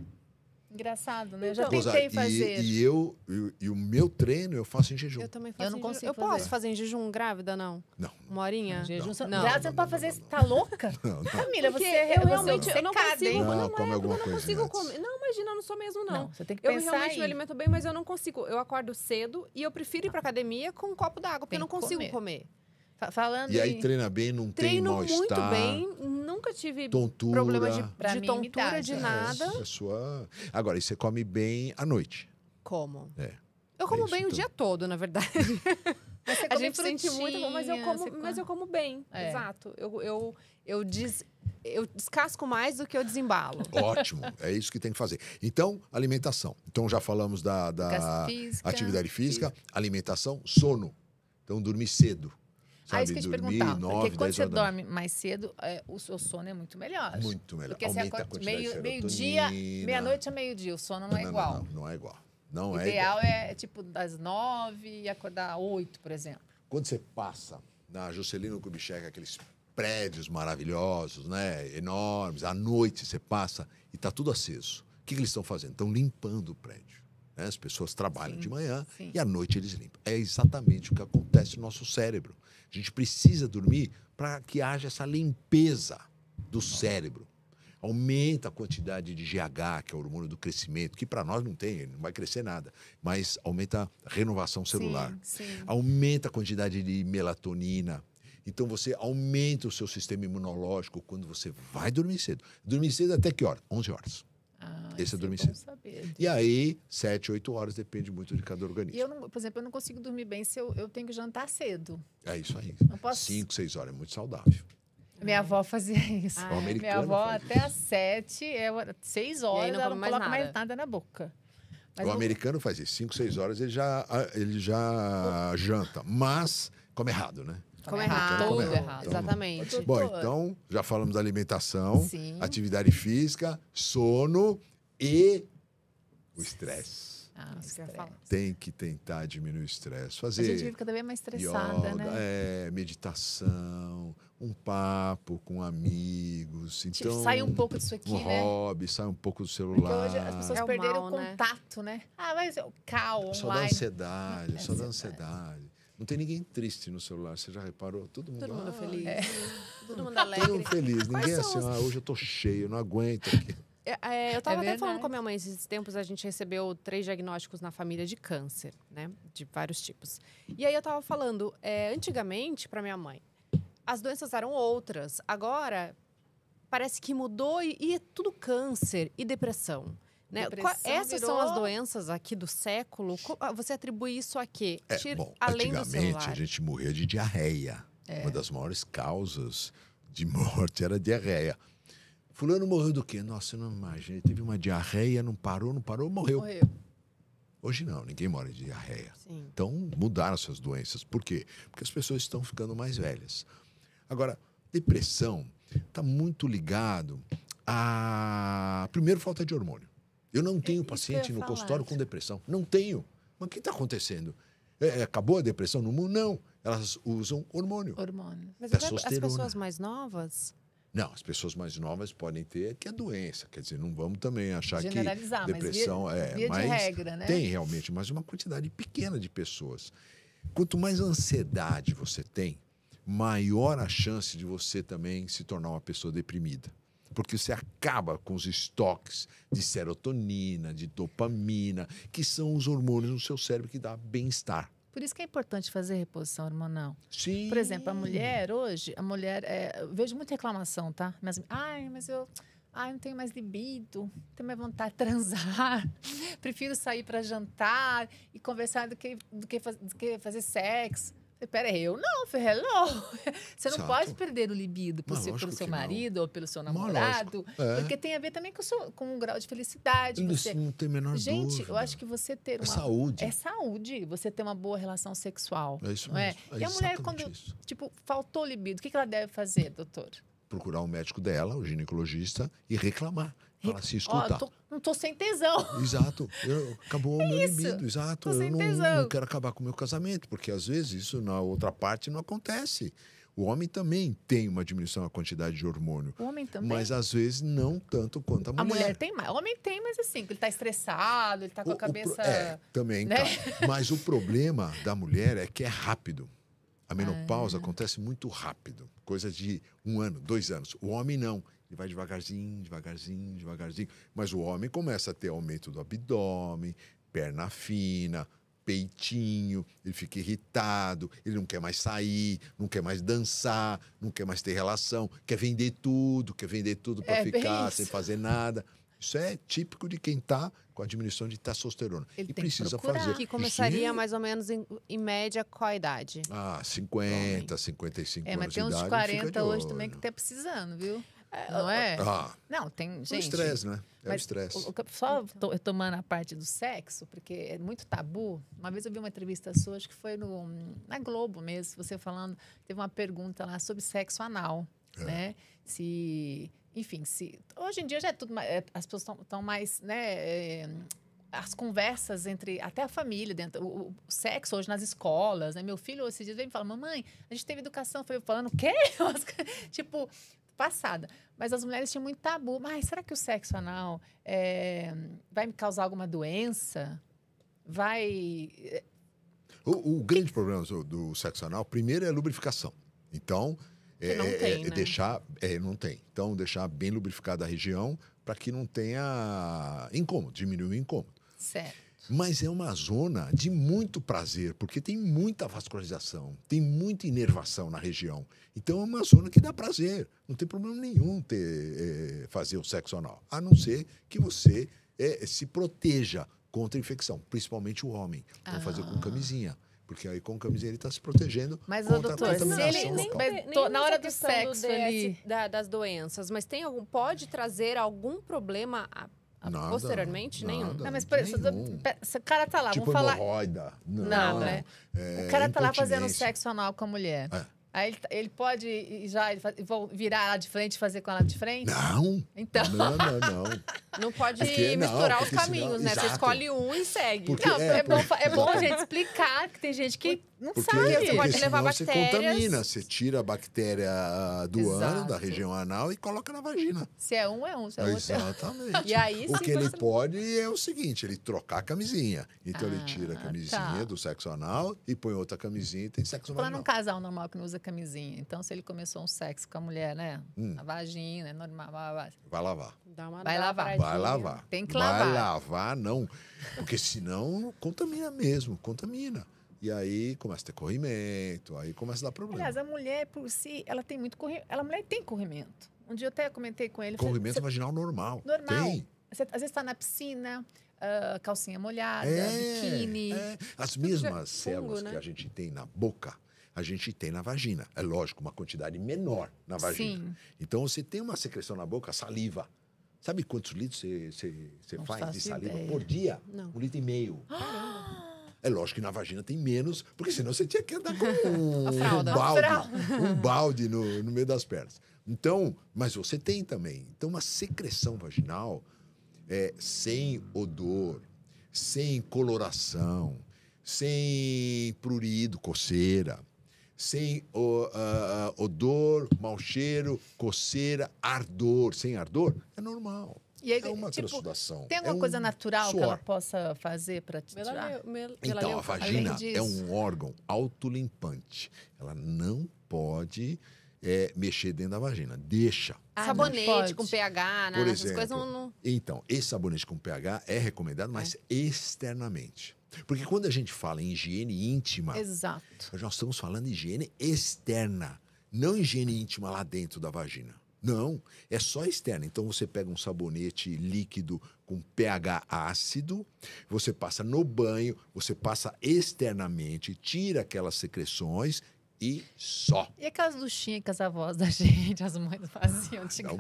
Engraçado, né? Eu já então, tentei fazer. E, e eu, e o meu treino eu faço em jejum. Eu também faço. Eu não consigo. Eu fazer. posso fazer em jejum grávida, não? Não. Uma horinha? Não, jejum não. não. Grávida você não, pode fazer. Não, tá louca? *laughs* Não, Camila, é você realmente eu não consigo. Não, não, come alguma eu não consigo comer. Não, imagina, eu não sou mesmo, não. você tem que eu pensar. Eu realmente aí. me alimento bem, mas eu não consigo. Eu acordo cedo e eu prefiro ir pra tá. academia com um copo d'água, porque eu não consigo comer. Falando e aí treina bem, não Treino tem mal-estar. muito bem, nunca tive tontura, problema de, de tontura, de é, nada. É, é sua... Agora, e você come bem à noite? Como? É. Eu é como é bem então. o dia todo, na verdade. *laughs* a gente sente muito, mas eu como, mas eu como bem. É. Exato. Eu, eu, eu, des, eu descasco mais do que eu desembalo. *laughs* Ótimo, é isso que tem que fazer. Então, alimentação. Então já falamos da, da física. atividade física, alimentação, sono. Então, dormir cedo. Sabe, ah, isso que eu te perguntar. Porque quando você dorme mais cedo, é, o seu sono é muito melhor. Muito melhor. Porque Aumenta você acorda meio-dia, meio meia noite a é meio-dia, o sono é não, não é igual. Não, não, não é igual. Não o é ideal igual. é, tipo, das nove e acordar oito, por exemplo. Quando você passa na Juscelino Kubitschek, aqueles prédios maravilhosos, né? Enormes. À noite você passa e está tudo aceso. O que, que eles estão fazendo? Estão limpando o prédio. Né? As pessoas trabalham sim, de manhã sim. e à noite eles limpam. É exatamente o que acontece no nosso cérebro. A gente precisa dormir para que haja essa limpeza do cérebro. Aumenta a quantidade de GH, que é o hormônio do crescimento, que para nós não tem, não vai crescer nada, mas aumenta a renovação celular. Sim, sim. Aumenta a quantidade de melatonina. Então você aumenta o seu sistema imunológico quando você vai dormir cedo. Dormir cedo até que hora? 11 horas. Ah, esse é dormir cedo. e aí, sete, oito horas, depende muito de cada organismo. E eu, não, por exemplo, eu não consigo dormir bem se eu, eu tenho que jantar cedo. É isso aí. Não posso... Cinco, seis horas, é muito saudável. Minha avó fazia isso. Ah, Minha avó até às sete, eu, seis horas, não ela não mais coloca nada. mais nada na boca. Mas o eu... americano faz isso. Cinco, seis horas, ele já, ele já janta. Mas come errado, né? Tá Come errado. Então, Come errado. errado. Então, Exatamente. Tá bom, então, então, já falamos da alimentação, Sim. atividade física, sono e o estresse. Ah, é que Tem que tentar diminuir o estresse. Fazer. A gente fica cada vez mais estressada, yoga, né? É, meditação, um papo com amigos. Tipo, então, tipo, sai um pouco disso aqui, um né? hobby, sai um pouco do celular. Porque hoje as pessoas é perderam mal, o né? contato, né? né? Ah, mas o cal Só dá ansiedade, é só dá ansiedade. Não tem ninguém triste no celular, você já reparou? Todo mundo, todo mundo ah, feliz. É. *laughs* Todo mundo alegre. Todo mundo feliz. Ninguém é assim, ah, hoje eu tô cheio, não aguento aqui. *laughs* É, eu estava é até falando com a minha mãe esses tempos, a gente recebeu três diagnósticos na família de câncer, né? De vários tipos. E aí eu estava falando, é, antigamente, para minha mãe, as doenças eram outras. Agora, parece que mudou e, e é tudo câncer e depressão. Né? Essas virou... são as doenças aqui do século. Ah, você atribui isso a quê? É, Tira, bom, além antigamente a gente morria de diarreia. É. Uma das maiores causas de *laughs* morte era diarreia. Fulano morreu do quê? Nossa, eu não imagino. Ele teve uma diarreia, não parou, não parou, morreu. Morreu. Hoje não, ninguém morre de diarreia. Sim. Então mudaram essas doenças. Por quê? Porque as pessoas estão ficando mais velhas. Agora, depressão está muito ligado a primeiro falta de hormônio. Eu não tenho paciente no consultório com depressão. Não tenho. Mas o que está acontecendo? É, é, acabou a depressão no mundo? Não. Elas usam hormônio. Hormônio. Mas é as pessoas mais novas? Não, as pessoas mais novas podem ter que é doença. Quer dizer, não vamos também achar que depressão mas via, é. Via mas de regra, né? Tem realmente, mas uma quantidade pequena de pessoas. Quanto mais ansiedade você tem, maior a chance de você também se tornar uma pessoa deprimida porque você acaba com os estoques de serotonina, de dopamina, que são os hormônios no seu cérebro que dá bem-estar. Por isso que é importante fazer reposição hormonal. Sim. Por exemplo, a mulher hoje, a mulher, é, eu vejo muita reclamação, tá? Mas, ai, mas eu Ai, não tenho mais libido, não tenho mais vontade de transar. *laughs* Prefiro sair para jantar e conversar do que, do que, faz, do que fazer sexo. Pera aí, eu não, Ferrello. É *laughs* você não Exato. pode perder o libido por ser, pelo seu marido não. ou pelo seu namorado. É. Porque tem a ver também com, seu, com um grau de felicidade. Isso você... não tem a menor Gente, dúvida. eu acho que você ter é uma... É saúde. É saúde. Você ter uma boa relação sexual. É isso não é? mesmo. É? é e a mulher, quando, isso. tipo, faltou libido, o que ela deve fazer, doutor? Procurar o um médico dela, o ginecologista, e reclamar. Fala assim, escuta. Oh, tô, não tô sem tesão. *laughs* Exato. Eu, acabou é o meu isso. libido, exato. eu não, não, quero acabar com o meu casamento, porque às vezes isso na outra parte não acontece. O homem também tem uma diminuição na quantidade de hormônio. O homem também. Mas às vezes não tanto quanto a mulher. A mulher tem mais. O homem tem, mas assim, ele tá estressado, ele tá com o, a cabeça. Pro... É, também. Né? Tá. *laughs* Mas o problema da mulher é que é rápido. A menopausa ah. acontece muito rápido, coisa de um ano, dois anos. O homem não, ele vai devagarzinho, devagarzinho, devagarzinho. Mas o homem começa a ter aumento do abdômen, perna fina, peitinho, ele fica irritado, ele não quer mais sair, não quer mais dançar, não quer mais ter relação, quer vender tudo, quer vender tudo para é, ficar sem fazer nada. Isso é típico de quem está com a diminuição de testosterona. Ele e precisa que fazer. Que começaria mais ou menos em, em, média qual idade? Ah, 50, 55 é, anos. É, mas tem uns idade, 40 hoje também que está precisando, viu? É, Não é? Ah. Não, tem é gente. O estresse, né? É o estresse. Só então. tomando a parte do sexo, porque é muito tabu. Uma vez eu vi uma entrevista sua, acho que foi no, na Globo mesmo, você falando, teve uma pergunta lá sobre sexo anal, é. né? Se. Enfim, se. Hoje em dia já é tudo. É, as pessoas estão mais, né? É, as conversas entre até a família dentro o, o, sexo hoje nas escolas né meu filho esses dias vem e fala mamãe a gente teve educação foi falando o quê *laughs* tipo passada. Mas as mulheres tinham muito tabu. Mas será que o sexo anal é, vai me causar alguma doença? Vai. Eh, o, o grande problema do, do, sexo anal, primeiro, é a lubrificação. Então, é, é, tem, é, né? deixar. É, não tem. Então, deixar bem lubrificada a região para que não tenha incômodo, diminui o incômodo. Certo. Mas é uma zona de muito prazer, porque tem muita vascularização, tem muita inervação na região. Então é uma zona que dá prazer. Não tem problema nenhum ter, é, fazer o sexo anal, a não ser que você é, se proteja contra a infecção, principalmente o homem. Então ah. fazer com camisinha. Porque aí com camisinha ele está se protegendo. Mas, contra doutor, a se ele, nem, tô, na hora do sexo do DS, ali... da, das doenças, mas tem algum pode trazer algum problema Nada, posteriormente, nada, nenhum. Não, mas por isso, o cara tá lá, tipo vamos falar. Hemorroida. Não, nada, né? é, o é cara tá lá fazendo sexo anal com a mulher. É. Aí ele, tá, ele, pode já ele faz, virar ela de frente e fazer com ela de frente? Não. Então. Não, não, não. *laughs* Não pode porque misturar não, os caminhos, senão, né? Exato. Você escolhe um e segue. Porque, não, é, é, bom, é bom a gente explicar que tem gente que não porque, sabe, você pode levar bactérias. Você contamina, você tira a bactéria ah, do Exato. ano, da região anal e coloca na vagina. Se é um, é um, se é, é Exatamente. *laughs* E aí, o que ele pode é o seguinte: ele trocar a camisinha. Então ah, ele tira a ah, camisinha tá. do sexo anal e põe outra camisinha e tem sexo normal. Falando um casal normal que não usa camisinha. Então, se ele começou um sexo com a mulher, né? Hum. A vagina, é normal. Vai lavar. Vai lavar. Vai lavar. Tem que lavar. Vai lavar, não. Porque senão contamina mesmo, contamina. E aí começa a ter corrimento, aí começa a dar problema. Aliás, a mulher por si, ela tem muito corrimento. Ela, a mulher tem corrimento. Um dia eu até comentei com ele. Corrimento vaginal normal. Normal. Tem. Você, às vezes está na piscina, uh, calcinha molhada, é, biquíni. É. As mesmas células né? que a gente tem na boca, a gente tem na vagina. É lógico, uma quantidade menor na vagina. Sim. Então você tem uma secreção na boca, saliva. Sabe quantos litros você, você, faz de saliva ideia. por dia? Não. Um litro e meio. Ah! É lógico que na vagina tem menos, porque senão você tinha que andar com *laughs* um, um balde, um balde no, no meio das pernas. Então, mas você tem também. Então, uma secreção vaginal é, sem odor, sem coloração, sem prurido, coceira, sem o, uh, odor, mau cheiro, coceira, ardor. Sem ardor, é normal. E ele, é uma tipo, Tem alguma é um coisa natural suor. que ela possa fazer para te tirar? então, a vagina é um órgão autolimpante. Ela não pode é, mexer dentro da vagina. Deixa. Ah, sabonete com pH, né? Por exemplo, coisas não, não... Então, esse sabonete com pH é recomendado, mas é. externamente. Porque quando a gente fala em higiene íntima, Exato. nós estamos falando de higiene externa, não higiene íntima lá dentro da vagina. Não, é só externa. Então você pega um sabonete líquido com pH ácido, você passa no banho, você passa externamente, tira aquelas secreções e só. E aquelas duchinhas que as avós da *laughs* gente, as mães faziam antigamente?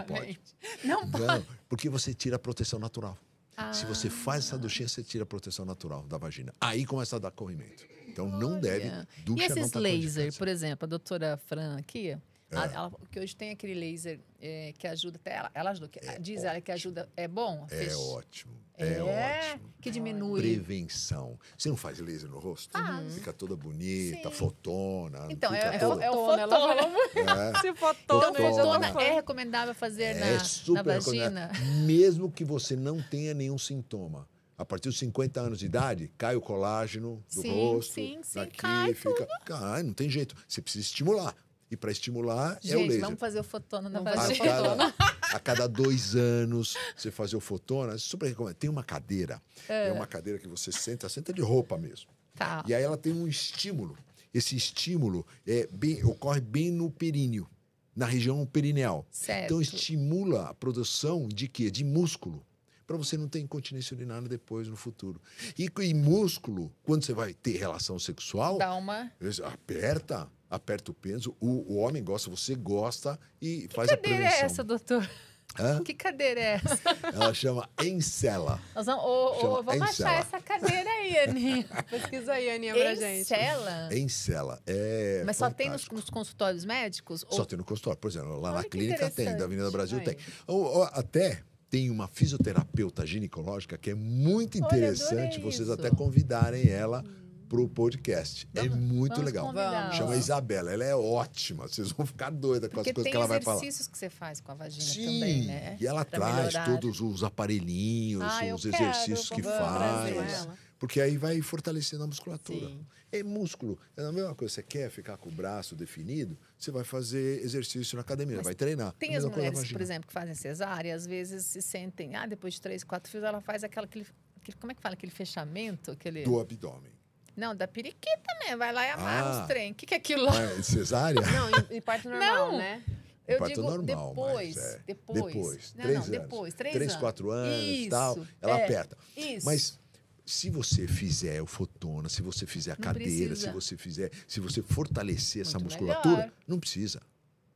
Não pode. Não pode. Não, porque você tira a proteção natural. Ah. Se você ah. faz essa duchinha, você tira a proteção natural da vagina. Aí começa a dar corrimento. Então não deve ducha E esses tá lasers, por exemplo, a doutora Fran aqui, é. ela, que hoje tem aquele laser é, que ajuda até ela. Ela ajuda Que, é diz ótimo. ela que ajuda. É bom? É Fez. ótimo. É? é, ótimo. Que diminui. Prevenção. Você não faz laser no rosto? Ah, uhum. fica toda bonita, Sim. fotona. Então, é, é, toda... é o fotona. Ela falou... *laughs* é. *laughs* Se fotona, então, fotona é, é recomendável fazer na, na vagina. Mesmo que você não tenha nenhum sintoma a partir dos 50 anos de idade, cai o colágeno do sim, rosto. Sim, sim, daqui, cai fica. Cai, não tem jeito. Você precisa estimular. E para estimular Gente, é o laser. Vamos fazer o fotona na vamos fazer a, cada, a cada dois anos você fazer o fotona. É super recomendo. Tem uma cadeira. É. é. uma cadeira que você senta, senta de roupa mesmo. Tá. E aí ela tem um estímulo. Esse estímulo é bem, ocorre bem no períneo, na região perineal. Certo. Então estimula a produção de quê? De músculo para você não ter incontinência urinária depois, no futuro. E, e músculo, quando você vai ter relação sexual, Dá uma... aperta, aperta o peso, o, o homem gosta, você gosta e que faz a prevenção. Que cadeira é essa, doutor? Hã? Que cadeira é essa? Ela chama Encela. Nós vamos, ô, vamos achar essa cadeira aí, Aninha. *laughs* Pesquisa aí, Aninha, pra gente. Encela? Encela. É Mas fantástico. só tem nos, nos consultórios médicos? Só tem no consultório. Por exemplo, é, lá Olha na clínica tem, da Avenida Brasil tem. Ou, ou, até tem uma fisioterapeuta ginecológica que é muito interessante Olha, vocês isso. até convidarem ela. Hum pro podcast. É vamos, é muito legal. Convidar. Chama Isabela, ela é ótima. Vocês vão ficar doidas com as coisas que ela vai falar. Tem exercícios que você faz com a vagina Sim, também, né? E ela pra traz melhorar. todos os aparelhinhos, ah, os exercícios quero, que faz. Porque aí vai fortalecendo a musculatura. Sim. É músculo. É a mesma coisa. Você quer ficar com o braço definido, você vai fazer exercício na academia, Mas vai treinar. Tem as mulheres, por exemplo, que fazem cesárea, às vezes se sentem, ah, depois de três, quatro fios, ela faz aquela, aquele, aquele como é que fala? Aquele fechamento? Aquele... Do abdômen. Não, da periquita mesmo. Né? Vai lá e amarra ah. os trem. O que, que é aquilo? É, cesárea? Não, em parte normal, não. né? Eu parto digo normal, depois, mas, é, depois. Depois. Não, três não, anos. Depois, três, três anos. quatro anos e tal. Ela é, aperta. Isso. Mas se você fizer o fotona, se você fizer a não cadeira, precisa. se você fizer, se você fortalecer Muito essa musculatura, melhor. não precisa.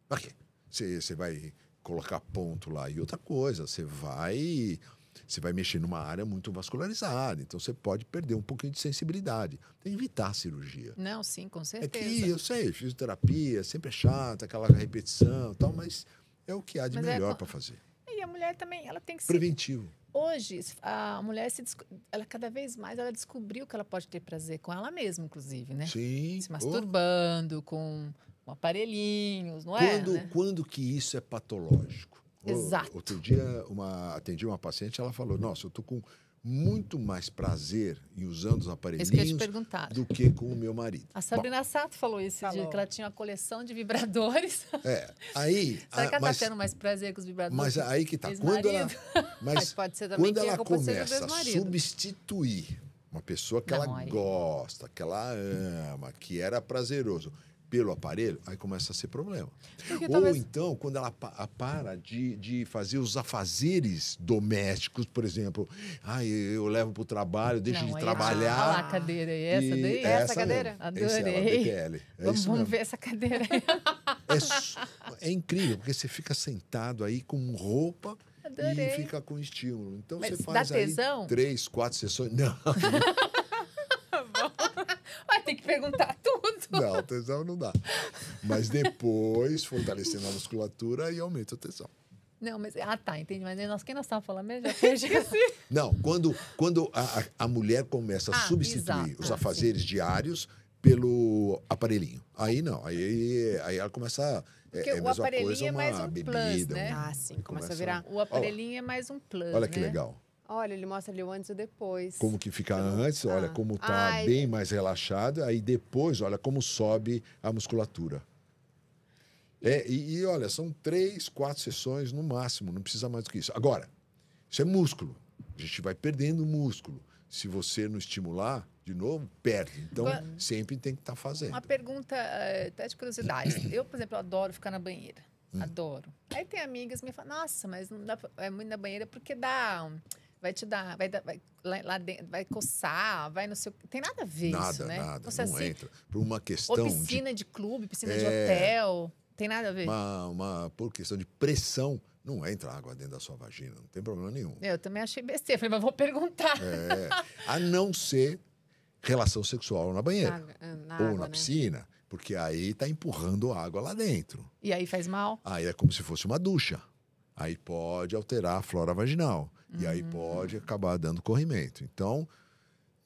Pra quê? Você vai colocar ponto lá. E outra coisa, você vai você vai mexer numa área muito vascularizada, então você pode perder um pouquinho de sensibilidade. Tem que evitar a cirurgia. Não, sim, com certeza. É que, eu sei, fisioterapia sempre é chata, aquela repetição tal, mas é o que há de mas é melhor é... para fazer. E a mulher também, ela tem que ser... Preventivo hoje a mulher se ela cada vez mais ela descobriu que ela pode ter prazer com ela mesma inclusive né Sim. se oh. masturbando oh. com aparelhinhos não é, quando, é né? quando que isso é patológico Exato. outro dia, uma, atendi uma paciente, ela falou: Nossa, eu tô com muito mais prazer em usando os aparelhinhos que do que com o meu marido. A Sabrina Bom, Sato falou isso, falou. dia, que ela tinha uma coleção de vibradores. É, aí... *laughs* Será a, que ela está tendo mais prazer com os vibradores? Mas aí que está. Quando ela, *laughs* mas, mas pode ser também quando ela começa a substituir uma pessoa que Não, ela aí. gosta, que ela ama, que era prazeroso pelo aparelho, aí começa a ser problema. Porque Ou talvez... então, quando ela pa para de, de fazer os afazeres domésticos, por exemplo, ah, eu, eu levo para o trabalho, deixo Não, de é trabalhar. Ah, a cadeira é essa daí? Essa, essa cadeira? Mesmo. É Adorei. É ela, é vamos, vamos ver essa cadeira É, é incrível, porque você fica sentado aí com roupa. Adorei. E fica com estímulo. Então Mas você faz aí três, quatro sessões. Não. *laughs* perguntar tudo. Não, tesão não dá. Mas depois, fortalecendo a musculatura e aumenta o tesão. Não, mas. Ah, tá, entendi. Mas nós, quem nós estávamos falando mesmo? *laughs* não, quando, quando a, a mulher começa a ah, substituir exato. os ah, afazeres sim. diários pelo aparelhinho. Aí não, aí, aí ela começa. É, Porque é, é o aparelhinho coisa, é mais um bebida, plus, né? Um, ah, sim, começa, começa a virar. O aparelhinho olha, é mais um plus. Olha que né? legal. Olha, ele mostra ali o antes e o depois. Como que fica antes, tá. olha, como tá Ai. bem é. mais relaxado, aí depois, olha, como sobe a musculatura. E... É, e, e olha, são três, quatro sessões no máximo, não precisa mais do que isso. Agora, isso é músculo. A gente vai perdendo músculo. Se você não estimular, de novo, perde. Então, Agora, sempre tem que estar tá fazendo. Uma pergunta, eh, até de curiosidade. *coughs* Eu, por exemplo, adoro ficar na banheira. Hum. Adoro. Aí tem amigas que me falam, nossa, mas não dá, é muito na banheira porque dá. Um vai te dar, vai, dar, vai lá, dentro, vai coçar, vai no seu. Tem nada a ver nada, isso, né? Nada, é não assim, entra. Por uma questão. Ou piscina de, de clube, piscina é... de hotel. Tem nada a ver. Uma, uma, por questão de pressão, não entra água dentro da sua vagina, não tem problema nenhum. Eu também achei besteira, falei, mas vou perguntar. É, a não ser relação sexual na banheira. É, na, na né? ou água, na piscina, porque aí está empurrando água lá dentro. E aí faz mal? Aí é como se fosse uma ducha. Aí pode alterar a flora vaginal. E aí uhum. pode acabar dando corrimento. Então,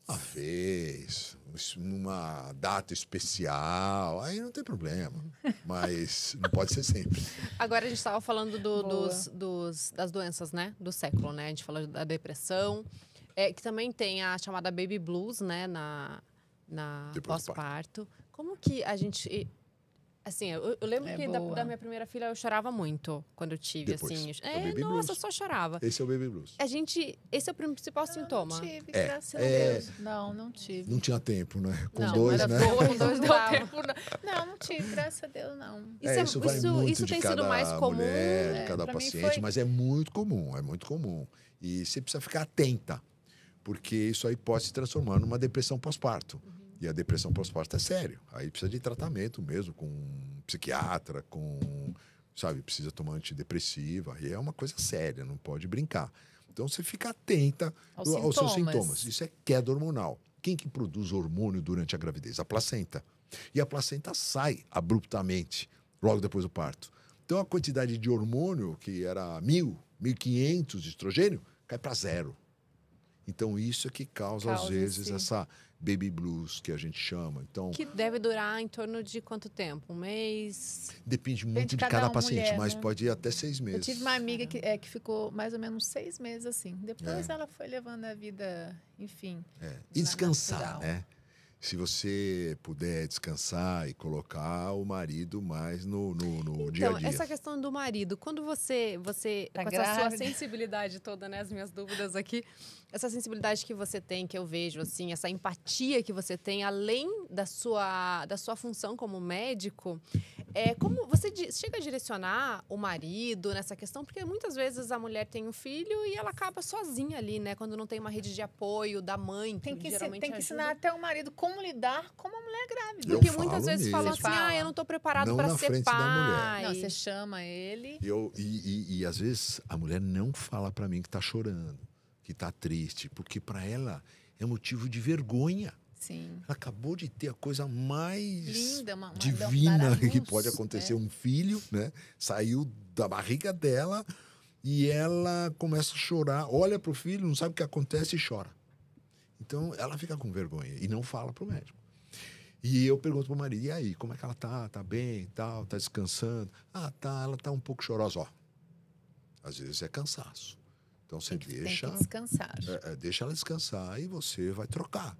uma vez, numa data especial, aí não tem problema. *laughs* Mas não pode ser sempre. Agora a gente estava falando do, dos, dos, das doenças, né? Do século, né? A gente falou da depressão, é, que também tem a chamada baby blues, né? Na, na pós-parto. Como que a gente Assim, eu, eu lembro é que da, da, minha primeira filha eu chorava muito quando eu tive, Depois, assim. Eu, é, é nossa, blues. só chorava. Esse é o baby blues. A gente. Esse é o principal eu sintoma. Não tive, é. graças é. a Deus. Não, não tive. Não tinha tempo, né? Com não, dois, né? Boa, *laughs* com dois deu tempo. Não. não, não tive, graças a Deus, não. Isso, é, é isso, vai isso, muito isso tem sido mais comum. Mulher, de né? cada paciente, foi... mas é muito comum, é muito comum. E você precisa ficar atenta, porque isso aí pode se transformar numa depressão pós-parto. Uhum e a depressão pós-parto é sério. Aí precisa de tratamento mesmo, com um psiquiatra, com. Sabe, precisa tomar antidepressiva. E é uma coisa séria, não pode brincar. Então você fica atenta aos, aos seus sintomas. Isso é queda hormonal. Quem que produz hormônio durante a gravidez? A placenta. E a placenta sai abruptamente logo depois do parto. Então a quantidade de hormônio, que era mil, 1.500 de estrogênio, cai para zero. Então, isso é que causa, causa às vezes, essa baby blues, que a gente chama. Então, que deve durar em torno de quanto tempo? Um mês? Depende muito Depende de cada, cada um, paciente, mulher, mas né? pode ir até seis meses. Eu tive uma amiga que, é, que ficou mais ou menos seis meses assim. Depois é. ela foi levando a vida, enfim. É. E descansar, natural. né? se você puder descansar e colocar o marido mais no, no, no então, dia a dia. Essa questão do marido, quando você, você tá com grávida. essa sua sensibilidade toda, né, as minhas dúvidas aqui, essa sensibilidade que você tem, que eu vejo, assim, essa empatia que você tem, além da sua, da sua função como médico, é como você chega a direcionar o marido nessa questão, porque muitas vezes a mulher tem um filho e ela acaba sozinha ali, né? Quando não tem uma rede de apoio da mãe. Tem que, geralmente tem que ensinar até o marido como lidar com uma mulher grávida. Eu porque muitas vezes falam assim: fala. ah, eu não estou preparado para ser pai. Não, você chama ele. Eu, e, e, e às vezes a mulher não fala para mim que está chorando que está triste, porque para ela é motivo de vergonha. Sim. Ela acabou de ter a coisa mais Linda, uma, uma divina que pode né? acontecer. É. Um filho, né? Saiu da barriga dela e ela começa a chorar. Olha para o filho, não sabe o que acontece e chora. Então ela fica com vergonha e não fala para o médico. E eu pergunto pro marido, e aí, como é que ela tá? Tá bem tal? Tá descansando? Ah, tá, ela tá um pouco chorosa. Ó, às vezes é cansaço. Então você tem que, deixa. Tem que descansar. É, é, deixa ela descansar e você vai trocar.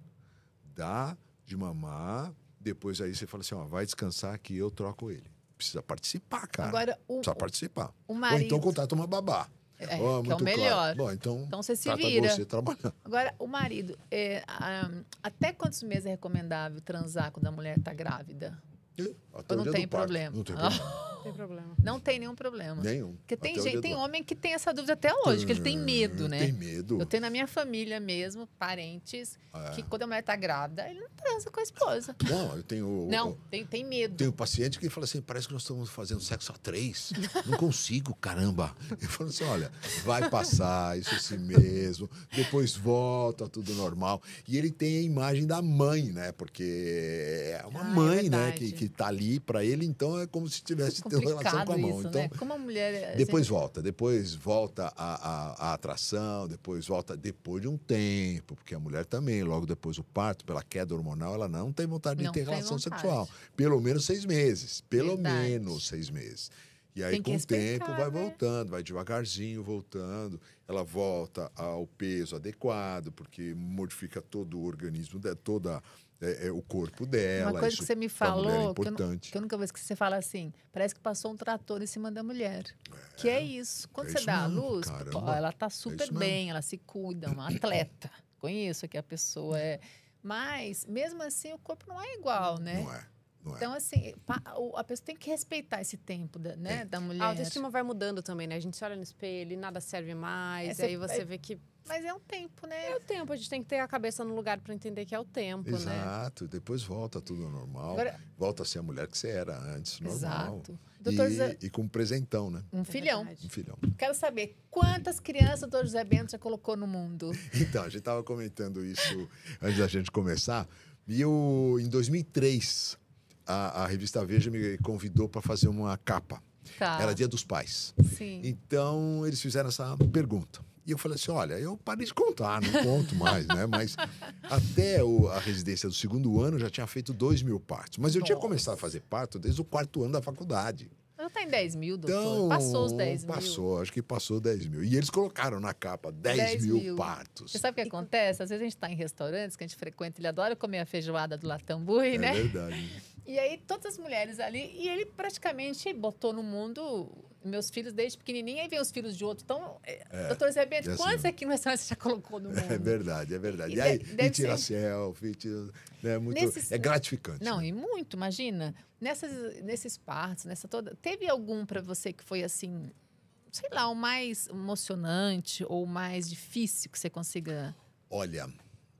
Dá de mamar, depois aí você fala assim: ó, vai descansar que eu troco ele. Precisa participar, cara. Agora, o, Precisa participar. O marido... Ou então contrata uma babá. É, oh, então melhor. Claro. Bom, então, então você se vira. Você trabalhar. Agora, o marido, é, um, até quantos meses é recomendável transar quando a mulher está grávida? É, até Ou não tem, parto, não tem problema? Não tem problema. *laughs* tem problema. Não tem nenhum problema. Nenhum. Porque tem, gente, tem homem que tem essa dúvida até hoje, que ele tem medo, né? Tem medo. Eu tenho na minha família mesmo, parentes, ah, é. que quando a mulher tá grávida, ele não transa com a esposa. Não, eu tenho. Não, eu, tem, tem medo. Tenho paciente que fala assim: parece que nós estamos fazendo sexo a três. não consigo, caramba. Eu falo assim: olha, vai passar, isso é assim mesmo, depois volta, tudo normal. E ele tem a imagem da mãe, né? Porque é uma ah, é mãe, é né? Que, que tá ali para ele, então é como se tivesse relação com a mão. Isso, né? então, né? Como a mulher. Assim, depois volta, depois volta a, a, a, atração, depois volta depois de um tempo, porque a mulher também, logo depois do parto, pela queda hormonal, ela não tem vontade não de ter relação vontade. sexual. Pelo menos seis meses. Pelo Verdade. menos seis meses. E aí, com o tempo, vai né? voltando, né? vai devagarzinho voltando. Ela volta ao peso adequado, porque modifica todo o organismo, toda a é, é, o corpo dela. Uma coisa isso, que você me é falou, é que, eu, que, eu, nunca vou esquecer, você fala assim, parece que passou um trator em cima da mulher. É, que é isso. Quando é você isso dá mesmo, a luz, pô, ela tá é super bem, ela se cuida, *coughs* uma atleta. Conheço que a pessoa é... Mas, mesmo assim, o corpo não é igual, né? Não é. É? Então, assim, a pessoa tem que respeitar esse tempo da, né, da mulher. A autoestima vai mudando também, né? A gente se olha no espelho e nada serve mais. aí é, você é, vê que mas é um tempo, né? É o tempo, a gente tem que ter a cabeça no lugar para entender que é o tempo, Exato. né? Exato, depois volta tudo normal, Agora... volta a ser a mulher que você era antes, normal. Exato. Doutor e, e com um presentão, né? Um filhão. É um filhão. Quero saber quantas crianças o doutor José Bento já colocou no mundo. *laughs* Então, a gente estava comentando isso antes da gente começar. E eu, em 2003, a, a revista Veja me convidou para fazer uma capa. Tá. Era Dia dos Pais. Sim. Então, eles fizeram essa pergunta. E eu falei assim: olha, eu parei de contar, não conto mais, né? *laughs* Mas até o, a residência do segundo ano eu já tinha feito dois mil partos. Mas eu Nossa. tinha começado a fazer parto desde o quarto ano da faculdade. Não tem 10 mil, doutor. Então, passou os 10 mil. Passou, acho que passou 10 mil. E eles colocaram na capa 10, 10 mil, patos. Você sabe o que acontece? Às vezes a gente está em restaurantes que a gente frequenta, ele adora comer a feijoada do Latambuí, é né? É verdade. E aí, todas as mulheres ali, e ele praticamente botou no mundo meus filhos desde pequenininha e vem os filhos de outro. Então, é, é doutor Zé Bento, é assim, quantos aqui no restaurante você já colocou no *laughs* é mundo? É verdade, é verdade. E, e aí, e tira ser... selfie, tira, né, muito, nesses, é gratificante. Não, né? e muito, imagina. Nessas, nesses partos, nessa toda. Teve algum para você que foi assim, sei lá, o mais emocionante ou o mais difícil que você consiga? Olha,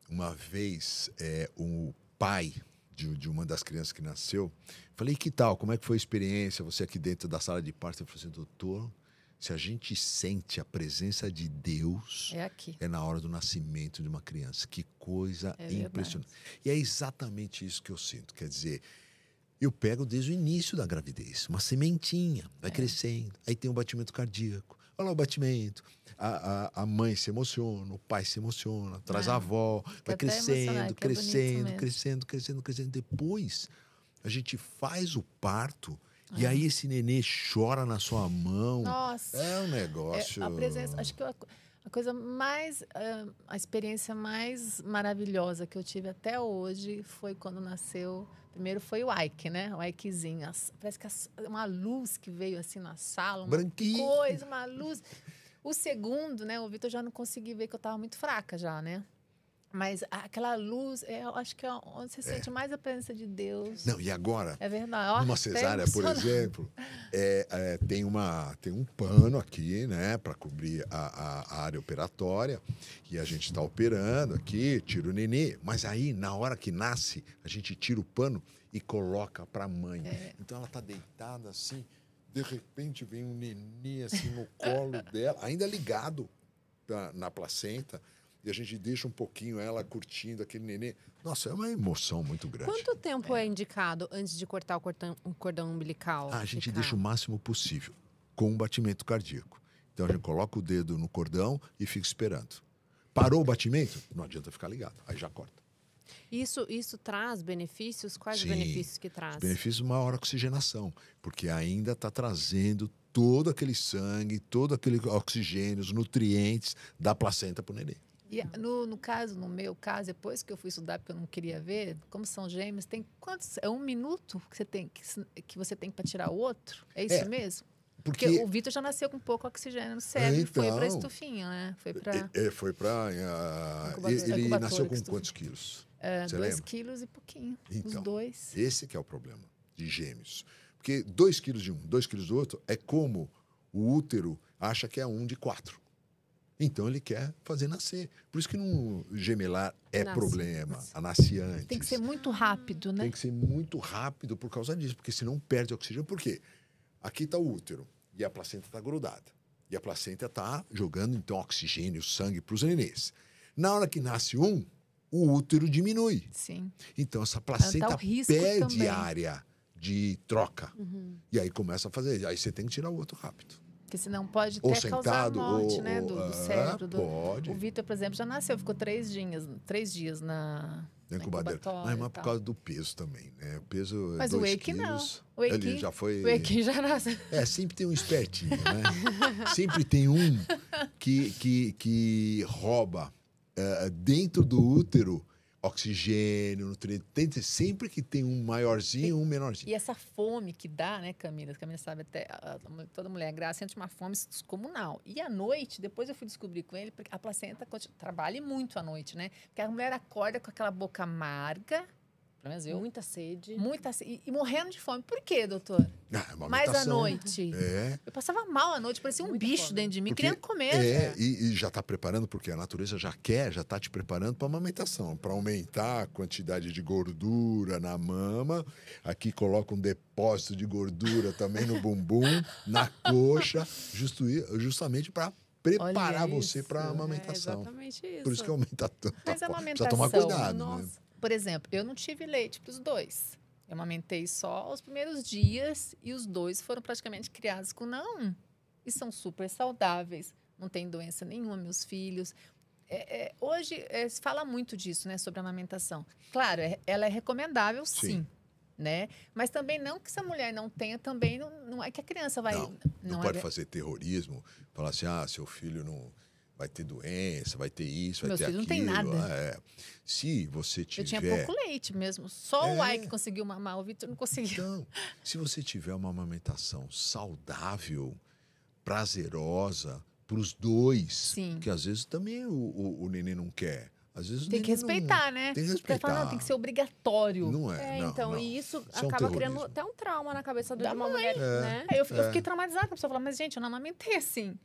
uma vez é, o pai de, de, uma das crianças que nasceu. Falei, que tal? Como é que foi a experiência? Você aqui dentro da sala de parto, eu falei assim, doutor, se a gente sente a presença de Deus, é, aqui. é na hora do nascimento de uma criança. Que coisa é impressionante. Verdade. E é exatamente isso que eu sinto. Quer dizer, eu pego desde o início da gravidez, uma sementinha, vai é. crescendo, aí tem um batimento cardíaco Olha lá o batimento. A, a, a mãe se emociona, o pai se emociona, traz a ah, avó, vai crescendo, é crescendo, é crescendo, crescendo, crescendo. Depois, a gente faz o parto. E aí esse nenê chora na sua mão. Nossa. É um negócio. É, a presença, acho que eu, a coisa mais. a experiência mais maravilhosa que eu tive até hoje foi quando nasceu. Primeiro foi o Ike, né? O Ikezinho. parece que uma luz que veio assim na sala. Uma Branquinho. coisa, uma luz. O segundo, né? O Vitor já não consegui ver que eu estava muito fraca já, né? Mas aquela luz, é, eu acho que é onde você é. sente mais a presença de Deus. Não, e agora? É verdade. Uma cesárea, por exemplo, é, é, tem, uma, tem um pano aqui, né, para cobrir a, a, área operatória. E a gente está operando aqui, tira o nenê. Mas aí, na hora que nasce, a gente tira o pano e coloca para a mãe. É. Então ela está deitada assim, de repente vem um nenê assim no colo dela, ainda ligado tá, na placenta e a gente deixa um pouquinho ela curtindo aquele nenê. Nossa, é uma emoção muito grande. Quanto tempo é, é indicado antes de cortar o cordão, o cordão umbilical? Ah, a gente deixa o máximo possível, com um batimento cardíaco. Então a gente coloca o dedo no cordão e fica esperando. Parou o batimento? Não adianta ficar ligado, aí já corta. Isso, isso traz benefícios? Quais Sim, benefícios que traz? Benefícios maior oxigenação, porque ainda está trazendo todo aquele sangue, todo aquele oxigênio, os nutrientes da placenta para o neném. E eh, no, no, caso, no meu caso, depois que eu fui estudar, porque eu não queria ver, como são gêmeos, tem quantos? É um minuto que você tem que, que você tem para tirar o outro? É isso é, mesmo? Porque, porque o Vitor já nasceu com pouco oxigênio no é, cérebro, então, foi para estufinha, né? Foi para. É, foi para. Uh, eh, ele, nasceu com quantos quilos? É, dois lembra? quilos e pouquinho. Então, os dois. Esse que é o problema de gêmeos. Porque dois quilos de um, dois quilos do outro, é como o útero acha que é um de quatro. Então ele quer fazer nascer. Por isso que no gemelar é Nasce. problema, a nasce antes. Tem que ser muito rápido, né? Tem que ser muito rápido por causa disso, porque senão perde oxigênio. Por quê? Aqui está o útero e a placenta está grudada. E a placenta está jogando, então, oxigênio, sangue para os nenês. Na hora que nasce um, o útero diminui. Sim. Então, essa placenta perde também. área de troca. Uhum. E aí começa a fazer. Aí você tem que tirar o outro rápido. Porque senão pode até sentado, causar morte, ou, né? Do, do ah, cérebro. do... Pode. O Vitor, por exemplo, já nasceu, ficou três dias, três dias na. Na mas Na ah, é por causa do peso também, né? O peso é Mas é dois o Wake não. O Wake Ele já foi... O Wake já nasce. É, sempre tem um espertinho, né? *laughs* sempre tem um que, que, que rouba é, dentro do útero oxigênio, nutrientes, sempre que tem um maiorzinho, um menorzinho. E essa fome que dá, né, Camila? Camila sabe até, toda mulher grávida sente uma fome descomunal. E à noite, depois eu fui descobrir com ele, porque a placenta trabalha muito à noite, né? Porque a mulher acorda com aquela boca amarga, eu. Muita sede. Muita E, morrendo de fome. Por quê, doutor? Ah, é Mais à noite. É. Eu passava mal à noite, parecia um Muita bicho fome. dentro de mim, porque querendo comer. É, e, e, já está preparando, porque a natureza já quer, já está te preparando para a amamentação, para aumentar a quantidade de gordura na mama. Aqui coloca um depósito de gordura também no bumbum, *laughs* na coxa, justo, justamente para preparar você para a é, amamentação. É exatamente isso. Por isso que aumenta tanto. Mas a amamentação. Precisa tomar cuidado. Né? Nossa. Né? por exemplo, eu não tive leite para os dois. Eu amamentei só os primeiros dias e os dois foram praticamente criados com não. E são super saudáveis, não tem doença nenhuma, meus filhos. É, é, hoje é, se fala muito disso, né, sobre a amamentação. Claro, é, ela é recomendável, sim. sim. Né? Mas também não que essa mulher não tenha, também não, não é que a criança vai. Não, não, não pode é fazer terrorismo, falar assim, ah, seu filho não vai ter doença, vai ter isso, vai Meus ter filhos Não tem nada. Ah, é. Se você tiver. Eu tinha pouco leite mesmo. Só é. o Ike conseguiu mamar, o Vitor não conseguiu. Então, se você tiver uma amamentação saudável, prazerosa, para os dois. Sim. Porque às vezes também o, o, o neném não quer. Às vezes tem que respeitar, não, né? Tem que respeitar. Falar, não, tem que ser obrigatório. Não é. é não, então, não. e isso, isso acaba é um criando até um trauma na cabeça de uma mãe. mulher, é, né? Eu, eu, é. fiquei traumatizada. A pessoa fala, mas gente, eu não amamentei assim.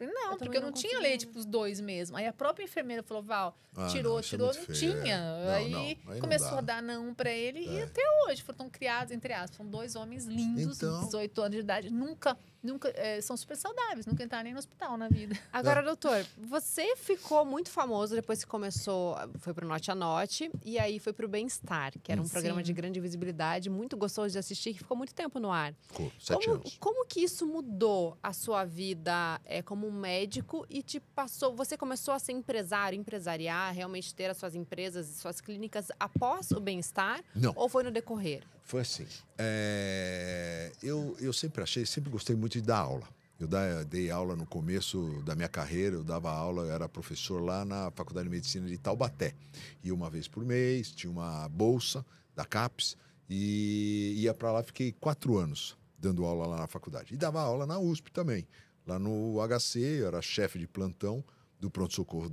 Falei, não, eu porque eu não, não tinha leite tipo, para os dois mesmo. Aí a própria enfermeira falou, Val, ah, tirou, não, tirou, é não feio, é. tinha. É. Aí, não. aí começou a dar não para ele é. e até hoje foram criados, entre aspas, são dois homens lindos, então... 18 anos de idade, nunca nunca é, são super saudáveis, nunca entraram nem no hospital na vida. *laughs* Agora, doutor, você ficou muito famoso depois que começou, foi pro Note a Note e aí foi pro Bem-Estar, que era um Sim. programa de grande visibilidade, muito gostoso de assistir, que ficou muito tempo no ar. sete como, anos. Como que isso mudou a sua vida é, como médico e te passou, você começou a ser empresário, empresariar, realmente ter as suas empresas e suas clínicas após o Bem-Estar? Não. Ou foi no decorrer? foi assim. É, eu, eu sempre achei, sempre gostei muito de dar aula. Eu dei aula no começo da minha carreira, eu dava aula, eu era professor lá na Faculdade de Medicina de Taubaté. E uma vez por mês, tinha uma bolsa da CAPES e ia para lá, fiquei quatro anos dando aula lá na faculdade. E dava aula na USP também. Lá no HC, eu era chefe de plantão do pronto-socorro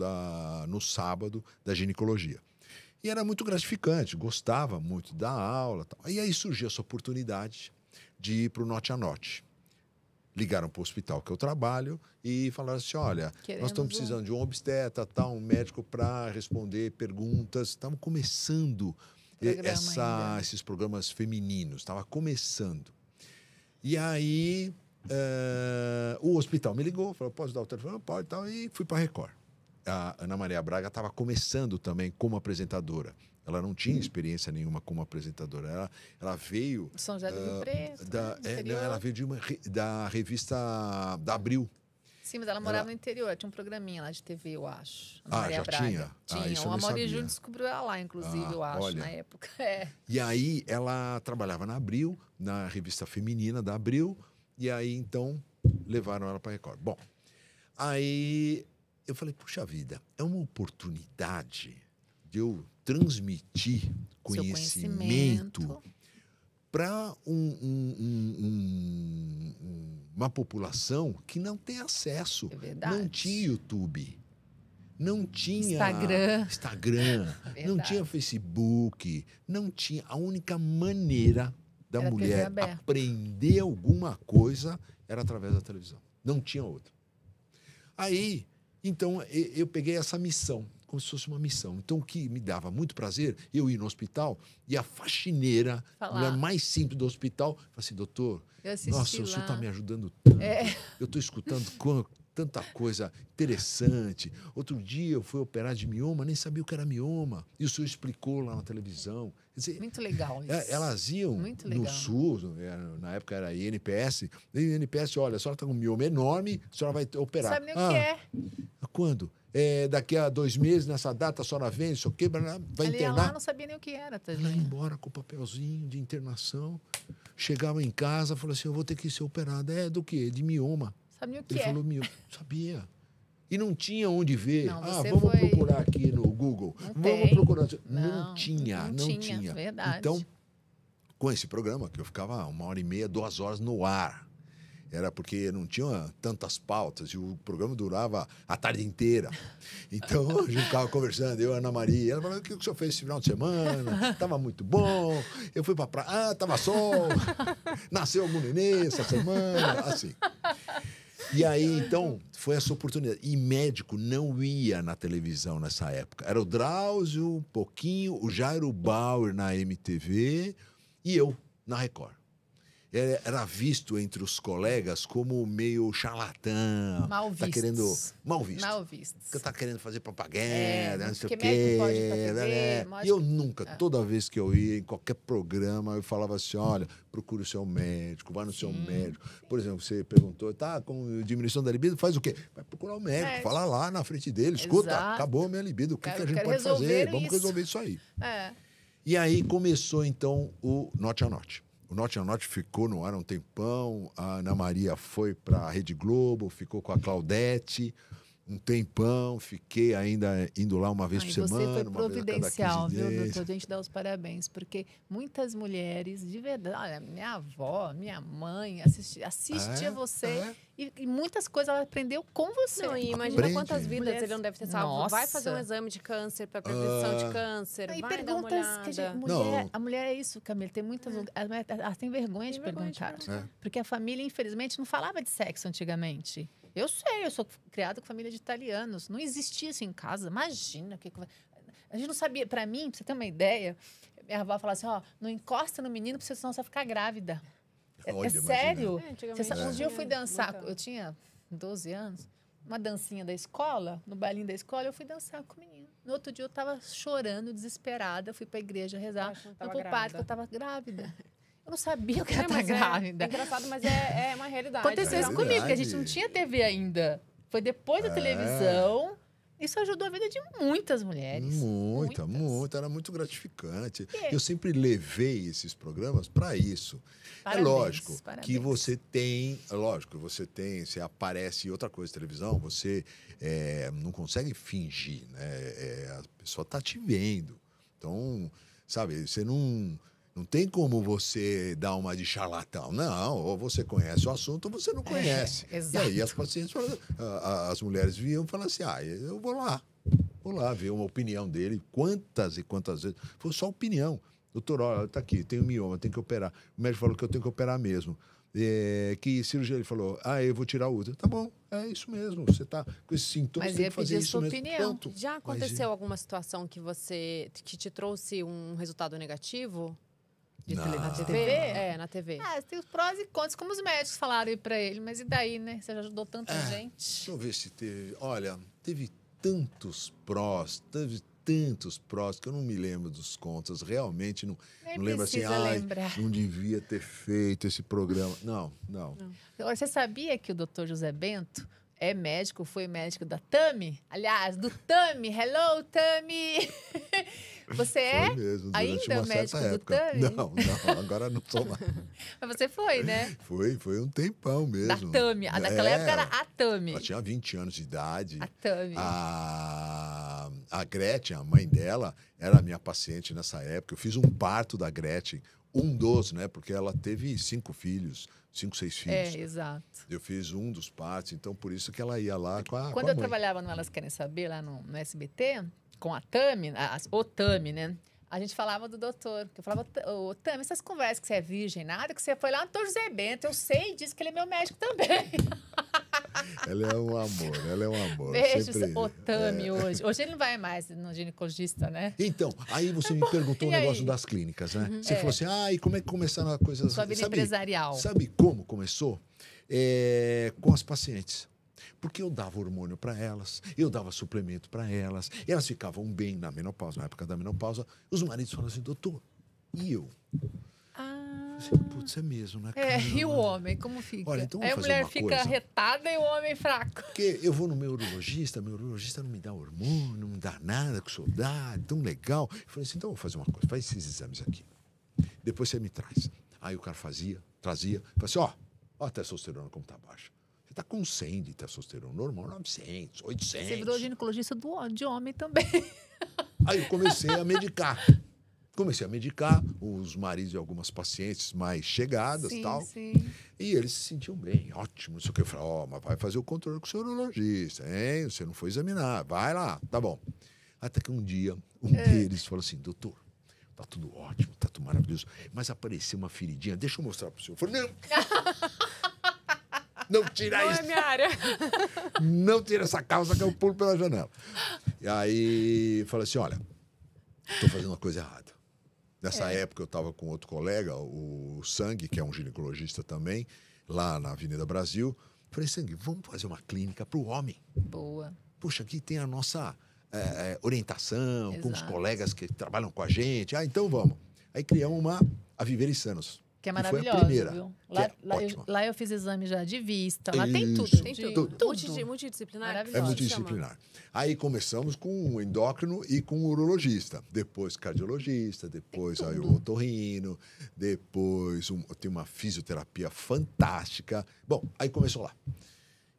no sábado da ginecologia. E era muito gratificante, gostava muito da aula. Tal. E aí surgiu essa oportunidade de ir para o Norte a Norte. Ligaram para o hospital que eu trabalho e falaram assim: olha, Queremos nós estamos precisando um... de um obstetra, tal, um médico para responder perguntas. Estamos começando Programa essa, esses programas femininos, estava começando. E aí uh, o hospital me ligou, falou: posso dar o telefone? Pode tal. E fui para a Record a Ana Maria Braga estava começando também como apresentadora. Ela não tinha hum. experiência nenhuma como apresentadora. Ela, ela veio. São José do Rio ah, Preto. Da, né, é, não, ela veio de uma, da revista da Abril. Sim, mas ela morava ela... no interior, tinha um programinha lá de TV, eu acho. Ah, Maria já Braga. tinha? Tinha. Ah, isso o Amaury Júnior descobriu ela lá, inclusive, ah, eu acho, olha. na época. É. E aí ela trabalhava na Abril, na revista feminina da Abril, e aí então levaram ela para Record. Bom, aí eu falei, puxa vida, é uma oportunidade de eu transmitir conhecimento para um, um, um, uma população que não tem acesso, é não tinha YouTube não tinha Instagram, Instagram *laughs* é não tinha Facebook, não tinha. A única maneira da era mulher aprender alguma coisa era através da televisão. Não tinha outra. Aí então, eu peguei essa missão, como se fosse uma missão. Então, o que me dava muito prazer, eu ir no hospital e a faxineira, a mais simples do hospital, falar assim, doutor, nossa, lá. o senhor está me ajudando é. tanto. É. Eu estou escutando tanta coisa interessante. Outro dia eu fui operar de mioma, nem sabia o que era mioma. E o senhor explicou lá na televisão. Dizer, Muito legal é, isso. Elas iam no SUS, é, na época era INPS, e INPS, olha, a senhora está com um mioma enorme, a senhora vai operar. Sabe nem ah, o que é. Ah, quando? É, daqui a dois meses, nessa data, a senhora vem, só quebra, vai Ali, internar. Ela não sabia nem o que era. tá Ia embora com o papelzinho de internação, chegava em casa, falou assim, eu vou ter que ser operada. É, do quê? De mioma. Sabe nem o que Ele é. falou, mioma. Sabia. E não tinha onde ver. Não, ah, vamos foi... procurar aqui no Google. Não vamos tem. procurar. Não, não, tinha, não, não tinha. tinha. É verdade. Então, com esse programa, que eu ficava uma hora e meia, duas horas no ar. Era porque não tinha tantas pautas e o programa durava a tarde inteira. Então, a gente ficava conversando, eu e Ana Maria. Ela falou: o que o senhor fez esse final de semana? Tava muito bom. Eu fui a praia, ah, tava sol. Nasceu algum nenê essa semana, assim. E aí, então, foi essa oportunidade. E médico não ia na televisão nessa época. Era o Drauzio, um pouquinho, o Jairo Bauer na MTV e eu na Record era visto entre os colegas como meio charlatão. Mal visto. Tá querendo. Mal visto. Mal visto. Porque tá querendo fazer é, propaganda, é, não sei o quê. Pode né? né. E eu nunca, ah. toda vez que eu ia em qualquer programa, eu falava assim: olha, procura o seu médico, vai no seu médico. Por exemplo, você perguntou, tá, com diminuição da libido, faz o quê? Vai procurar o médico, é. lá na frente dele, escuta, Exato. acabou a minha libido, o que, que a gente pode fazer? Isso. Vamos resolver isso aí. É. E aí começou, então, o Note a Note o Norte a é Norte ficou no ar um tempão, a Ana Maria foi para a Rede Globo, ficou com a Claudete um tempão, fiquei ainda indo lá uma vez Ai, por semana. Você foi providencial, viu, doutor? A gente dá os parabéns, porque muitas mulheres, de verdade, olha, minha avó, minha mãe, assisti, assistia é? você é? E, e, muitas coisas ela aprendeu com você. Não, e imagina Aprende. quantas vidas mulheres... ele não deve ter salvo. Vai fazer um exame de câncer para prevenção de ah. câncer. Aí perguntas que a gente, mulher, não. a mulher é isso, Camila, tem muitas. É. Ela tem vergonha, tem de, vergonha perguntar, de perguntar. É. Porque a família, infelizmente, não falava de sexo antigamente. Eu sei, eu sou criada com família de italianos. Não existia isso em casa. Imagina o que, que A gente não sabia. Para mim, pra você ter uma ideia, minha avó falava assim: ó, não encosta no menino, porque senão você vai ficar grávida. É, é Olha, é, sério? É, você sabe, um dia eu fui dançar, eu tinha 12 anos, uma dancinha da escola, no bailinho da escola, eu fui dançar com o menino. No outro dia eu tava chorando, desesperada, fui pra igreja rezar, fui pro padre eu tava grávida. *laughs* Eu não sabia que ela é, tá é, grávida. É, é engraçado, mas é, é uma realidade. Aconteceu isso né? comigo, que a gente não tinha TV ainda. Foi depois da é. televisão. Isso ajudou a vida de muitas mulheres. Muita, muitas. Era muito gratificante. E... É Eu sempre levei esses programas para isso. Parabéns, é lógico parabéns. que você tem. Lógico, você tem, você aparece outra coisa televisão, você é, não consegue fingir, né? É, a pessoa tá te vendo. Então, sabe, você não não tem como você dar uma de charlatão. Não, ou você conhece o assunto ou você não é, conhece. É, e aí as pacientes falam, as mulheres viam e falam assim: ah, eu vou lá, vou lá ver uma opinião dele. Quantas e quantas vezes? Foi só opinião. Doutor, olha, tá aqui, tenho mioma, tenho que operar. O médico falou que eu tenho que operar mesmo. É, que cirurgia ele falou, ah, eu vou tirar o útero. Tá bom, é isso mesmo. Você tá com esses sintomas, Mas você tem que fazer isso sua opinião. Pronto. Já aconteceu Mas, alguma situação que você que te trouxe um resultado negativo? De tele, na TV? É, na TV. Ah, tem os prós e contras, como os médicos falaram aí pra ele. Mas e daí, né? Você já ajudou tanta é, gente. Deixa eu ver se teve. Olha, teve tantos prós, teve tantos prós que eu não me lembro dos contas. Realmente não, não lembro assim, ai, não devia ter feito esse programa. Não, não. não. você sabia que o doutor José Bento é médico, foi médico da Tami? Aliás, do Tami. Hello, Tami! *laughs* Você é mesmo, ainda médico do Tami? Não, não, agora não sou mais. *laughs* Mas você foi, né? Foi, foi um tempão mesmo. Da Tami. Ah, naquela é, época era a Tami. Ela tinha 20 anos de idade. A Tami. A, a Gretchen, a mãe dela, era minha paciente nessa época. Eu fiz um parto da Gretchen, um dos, né? Porque ela teve cinco filhos, cinco, seis é, filhos. É, exato. Eu fiz um dos partos, então por isso que ela ia lá com a. Quando com a eu trabalhava no Elas Querem Saber, lá no, no SBT, com a Tami, a, o Tami, né? A gente falava do doutor, que eu falava, ô Tami, essas conversas que você é virgem, nada, que você foi lá no Dr. José Bento, eu sei disso, que ele é meu médico também. *laughs* Ela é um amor, ela é um amor. Beijos, Sempre... Tami é. hoje. Hoje ele não vai mais no ginecologista, né? Então, aí você me perguntou o *laughs* negócio das clínicas, né? Uhum, você é. falou assim, ah, e como é que começaram a coisa... Sua vida sabe, empresarial. Sabe como começou? É, com as pacientes. Porque eu dava hormônio para elas, eu dava suplemento para elas, elas ficavam bem na menopausa, na época da menopausa. Os maridos falavam assim, doutor, e eu? Ah. Assim, Putz, é mesmo, né? É, e o homem, como fica? Olha, então é, Aí a mulher fica coisa. retada e o homem fraco. Porque eu vou no meu urologista, meu urologista não me dá hormônio, não me dá nada, que sou é tão legal. Eu falei assim, então eu vou fazer uma coisa, faz esses exames aqui. Depois você me traz. Aí o cara fazia, trazia, falou assim, ó, ó a testosterona como tá baixa está com 100 de testosterona normal, 900, 800. Você virou ginecologista do, de homem também. Aí eu comecei a medicar. Comecei a medicar os maridos de algumas pacientes mais chegadas sim, tal. Sim. E eles se sentiam bem, ótimo, não sei o que. Eu falei, ó, oh, mas vai fazer o controle com o seu urologista, hein? Você não foi examinar, vai lá, tá bom. Até que um dia, um é. deles falou assim, doutor, tá tudo ótimo, tá tudo maravilhoso, mas apareceu uma feridinha, deixa eu mostrar pro senhor. Eu falei, não! *laughs* não tira não é isso. Não é minha área. *laughs* Não tira essa calça que eu pulo pela janela. E aí falei assim: olha, estou fazendo uma coisa errada. Nessa é. época eu estava com outro colega, o Sangue, que é um ginecologista também, lá na Avenida Brasil. Falei, Sangue, vamos fazer uma clínica para o homem. Boa. Puxa, aqui tem a nossa é, é orientação Exato. com os colegas que trabalham com a gente. Ah, então vamos. Aí criamos uma a Viver Sanos. Que é maravilhosa, viu? Lá, é lá, eu, lá, eu, fiz exame já de vista, lá Isso, tem tudo, tem tudo. tudo. tudo. Multidisciplinar? É multidisciplinar. Aí começamos com o endócrino e com o urologista, depois cardiologista, depois aí o otorrino, depois um, tem uma fisioterapia fantástica. Bom, aí começou lá.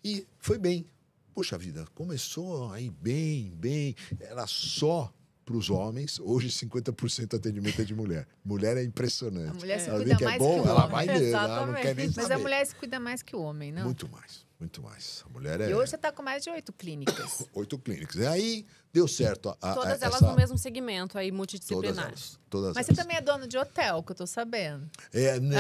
E foi bem. Poxa vida, começou aí bem, bem. Era só para os homens. Hoje, 50% atendimento é de mulher. Mulher é impressionante. A mulher se ela cuida mais bom, que ela vai ler, ela não quer nem Mas a mulher se cuida mais que o homem, não? Muito mais, muito mais. A mulher é... E hoje você está com mais de oito clínicas. *coughs* oito clínicas. E aí, deu certo. A, a, todas elas essa... no mesmo segmento, aí, multidisciplinar. Todas elas, todas Mas elas. você também é dono de hotel, que eu estou sabendo. É, né?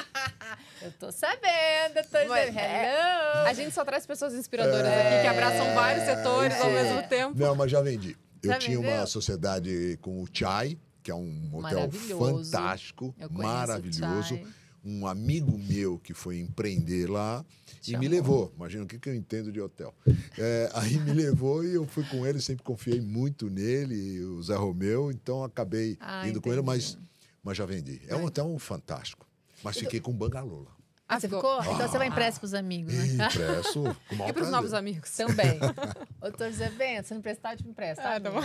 *laughs* eu tô sabendo, eu tô dizendo, é, A gente só traz pessoas inspiradoras é... aqui que abraçam é, vários setores é... ao mesmo tempo. Não, mas já vendi. Eu tinha uma sociedade com o Chai, que é um hotel fantástico, maravilhoso. Um amigo meu que foi empreender lá Te e amou. me levou. Imagina o que, que eu entendo de hotel. É, aí me levou e eu fui com ele, sempre confiei muito nele, o Zé Romeu, então acabei ah, indo entendi. com ele, mas, mas já vendi. É um hotel fantástico. Mas fiquei com o bangalô lá. Ah, você ficou? ficou? Então você vai impresso pros amigos, né? Impresso. Com e pros novos amigos. Também. Doutor Zé Bento, se não emprestar, eu te empresto. Ah, tá bom.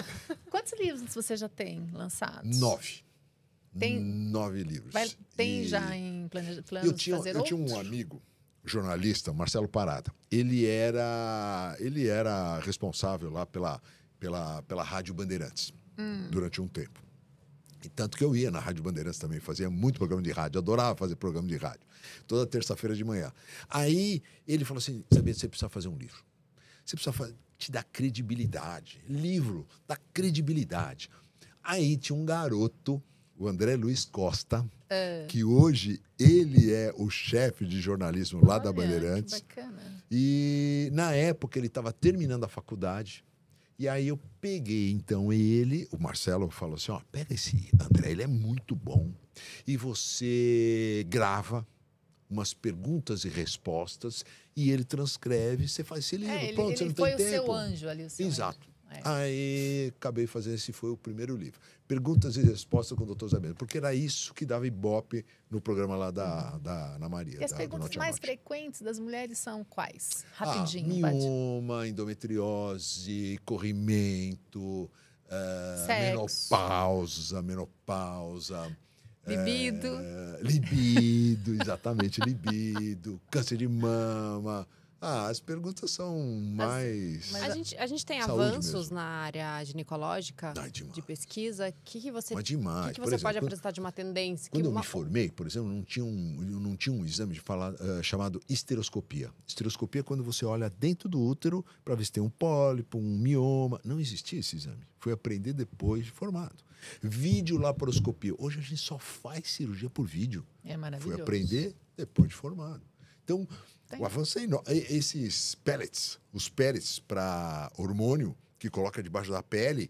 Quantos livros você já tem lançados? Nove. Tem... Nove livros. Vai, tem e... já em planos de tinha, fazer Eu tinha um amigo, jornalista, Marcelo Parada. Ele era, ele era responsável lá pela, pela, pela Rádio Bandeirantes hum. durante um tempo. E tanto que eu ia na Rádio Bandeirantes também, fazia muito programa de rádio, adorava fazer programa de rádio, toda terça-feira de manhã. Aí ele falou assim: sabia, você precisa fazer um livro. Você precisa te dar credibilidade. Livro da credibilidade. Aí tinha um garoto, o André Luiz Costa, é. que hoje ele é o chefe de jornalismo lá Olha, da Bandeirantes. E na época ele estava terminando a faculdade e aí eu peguei, então, ele, o Marcelo falou assim, ó, pega esse André, ele é muito bom. E você grava umas perguntas e respostas e ele transcreve, você faz esse livro, é, ele, pronto, ele você não tem tempo. Ele foi o seu anjo ali, o seu Exato. Anjo. É. Aí acabei fazendo, esse foi o primeiro livro. Perguntas e respostas com o Dr. Zabel, porque era isso que dava ibope no programa lá da, da Ana Maria. E as da, perguntas mais frequentes das mulheres são quais? Ah, Rapidinho, ah, mioma, endometriose, corrimento, uh, menopausa, menopausa. Libido. É, libido, *laughs* exatamente, libido, câncer de mama. Ah, as perguntas são mais. As, a, gente, a gente tem avanços mesmo. na área ginecológica ah, de pesquisa. O que, que, você, Que, que você exemplo, pode quando, apresentar de uma tendência? Quando eu uma... me formei, por exemplo, não tinha um, não tinha um exame de falar, uh, eh, chamado esteroscopia. Esteroscopia é quando você olha dentro do útero para ver se tem um pólipo, um mioma. Não existia esse exame. Fui aprender depois de formado. Vídeo laparoscopia. Hoje a gente só faz cirurgia por vídeo. É maravilhoso. Fui aprender depois de formado. Então, tem. O avanço é enorme. Esses pellets, os pellets para hormônio que coloca debaixo da pele,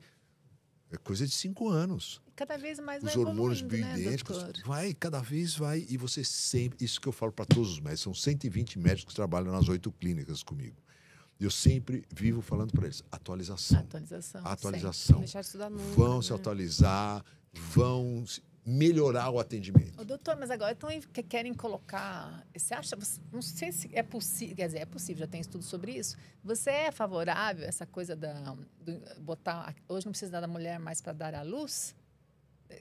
é coisa de cinco anos. Cada vez mais Os hormônios né, bioidênticos. Né, vai, cada vez vai. E você sempre. Isso que eu falo para todos os médicos. São 120 médicos que trabalham nas oito clínicas comigo. Eu sempre vivo falando para eles: atualização. Atualização. Atualização. Né? vão se atualizar, vão melhorar o atendimento. Ô, doutor, mas agora então querem colocar. Você acha? Você, não sei se é possível. Quer dizer, é possível, já tem estudo sobre isso. Você é favorável a essa coisa da. Do, botar. Hoje não precisa da mulher mais para dar à luz?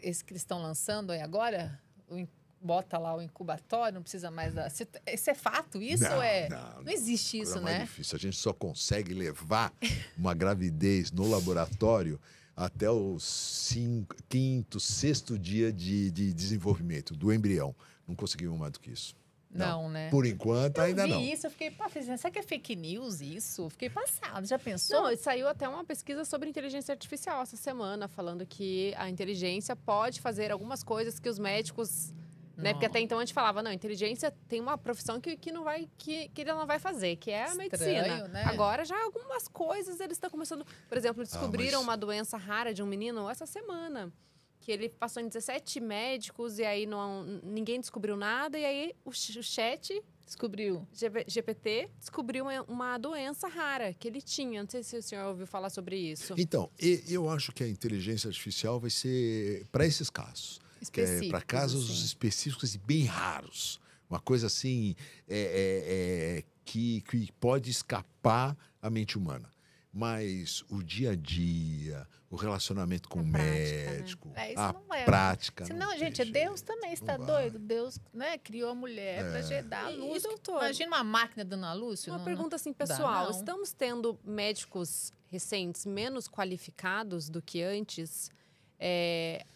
Esse que eles estão lançando aí agora? O, bota lá o incubatório, não precisa mais da. Isso é fato? Isso não, é. Não, não existe isso, é né? É difícil. A gente só consegue levar uma gravidez no laboratório até o cinco, quinto, sexto dia de, de desenvolvimento do embrião. Não conseguimos mais do que isso. Não, não, né? Por enquanto, eu ainda não. isso, eu fiquei, pá, será que é fake news isso? fiquei passado, já pensou? Não, saiu até uma pesquisa sobre inteligência artificial essa semana, falando que a inteligência pode fazer algumas coisas que os médicos né? Porque até então a gente falava, não, inteligência tem uma profissão que, que não vai, que, que ele não vai fazer, que é a Estranho, medicina. Né? Agora já algumas coisas eles estão começando. Por exemplo, ah, descobriram ah, mas... uma doença rara de um menino essa semana. Que ele passou em 17 médicos e aí não, ninguém descobriu nada. E aí o, o chat Descobriu. GPT descobriu uma doença rara que ele tinha. Não sei se o senhor ouviu falar sobre isso. Então, eu acho que a inteligência artificial vai ser para esses casos. É, para casos assim. específicos e bem raros. Uma coisa assim é, é, é, que, que pode escapar à mente humana. Mas o dia a dia, o relacionamento com a o prática, né? médico, é, a é prática. Senão, não gente, deixa, Deus também está doido. Deus né, criou a mulher para dar a luz. E, doutor, Imagina uma máquina dando a luz. Uma não, pergunta assim, pessoal. Dá, estamos tendo médicos recentes menos qualificados do que antes? É,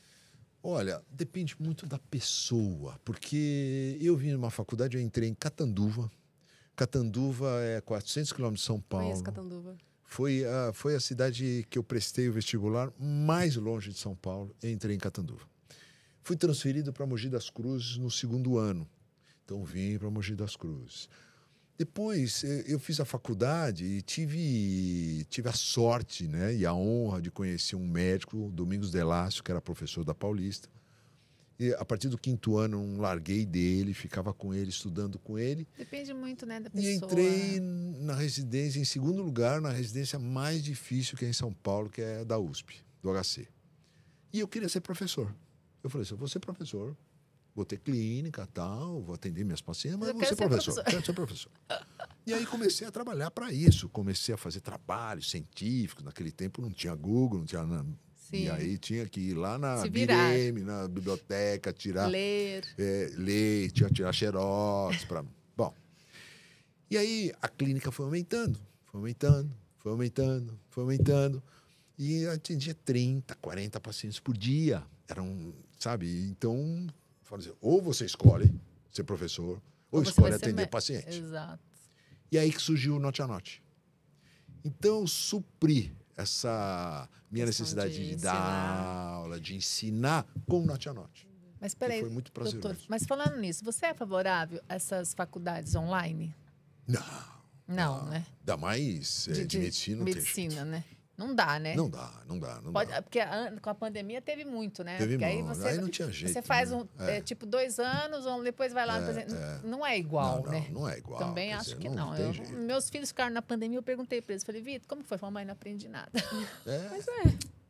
Olha, depende muito da pessoa, porque eu vim numa faculdade, eu entrei em Catanduva. Catanduva é 400 quilômetros de São Paulo. Conheço Catanduva. Foi a, foi a cidade que eu prestei o vestibular mais longe de São Paulo. Entrei em Catanduva. Fui transferido para Mogi das Cruzes no segundo ano. Então vim para Mogi das Cruzes. Depois eh, eu fiz a faculdade e tive, tive a sorte né, e a honra de conhecer um médico, Domingos Delácio, que era professor da Paulista. E a partir do quinto ano um larguei dele, ficava com ele, estudando com ele. Depende muito né, da pessoa. E entrei né? na residência, em segundo lugar, na residência mais difícil que é em São Paulo, que é da USP, do HC. E eu queria ser professor. Eu falei assim, eu vou ser professor, vou ter clínica, tal, vou atender minhas pacientes, mas, você vou ser, ser professor, professor. quero ser professor. e aí comecei a trabalhar para isso, comecei a fazer trabalhos científicos, naquele tempo não tinha Google, não tinha... Sim. E aí tinha que ir lá na BM, na biblioteca, tirar... Ler. É, ler, tinha que tirar xerox para... Bom, e aí a clínica foi aumentando, foi aumentando, foi aumentando, foi aumentando. E atendia 30, 40 pacientes por dia. Era um, sabe? Então assim, ou você escolhe ser professor, ou, ou escolhe atender paciente. Exato. E aí que surgiu o Note a Note. Então, supri essa minha necessidade de, de dar aula, de ensinar com o Note a Note. Mas peraí, foi muito prazeroso. doutor, mas falando nisso, você é favorável a essas faculdades online? Não. Não, ah, né? Ainda mais é, de, de, medicina. Medicina, né? Não dá, né? Não dá, não dá, não Pode, dá. É porque a, com a pandemia teve muito, né? Teve muito. Aí, você, aí não tinha jeito. Você faz né? um, é. É, tipo dois anos, ou depois vai lá. É, é. não é igual, não, né? Não, é igual. Também acho dizer, que não. não. Eu, meus filhos ficaram na pandemia, eu perguntei pra eles. Falei, Vitor, como foi? Falei, mãe, não aprendi nada. É. *laughs* Mas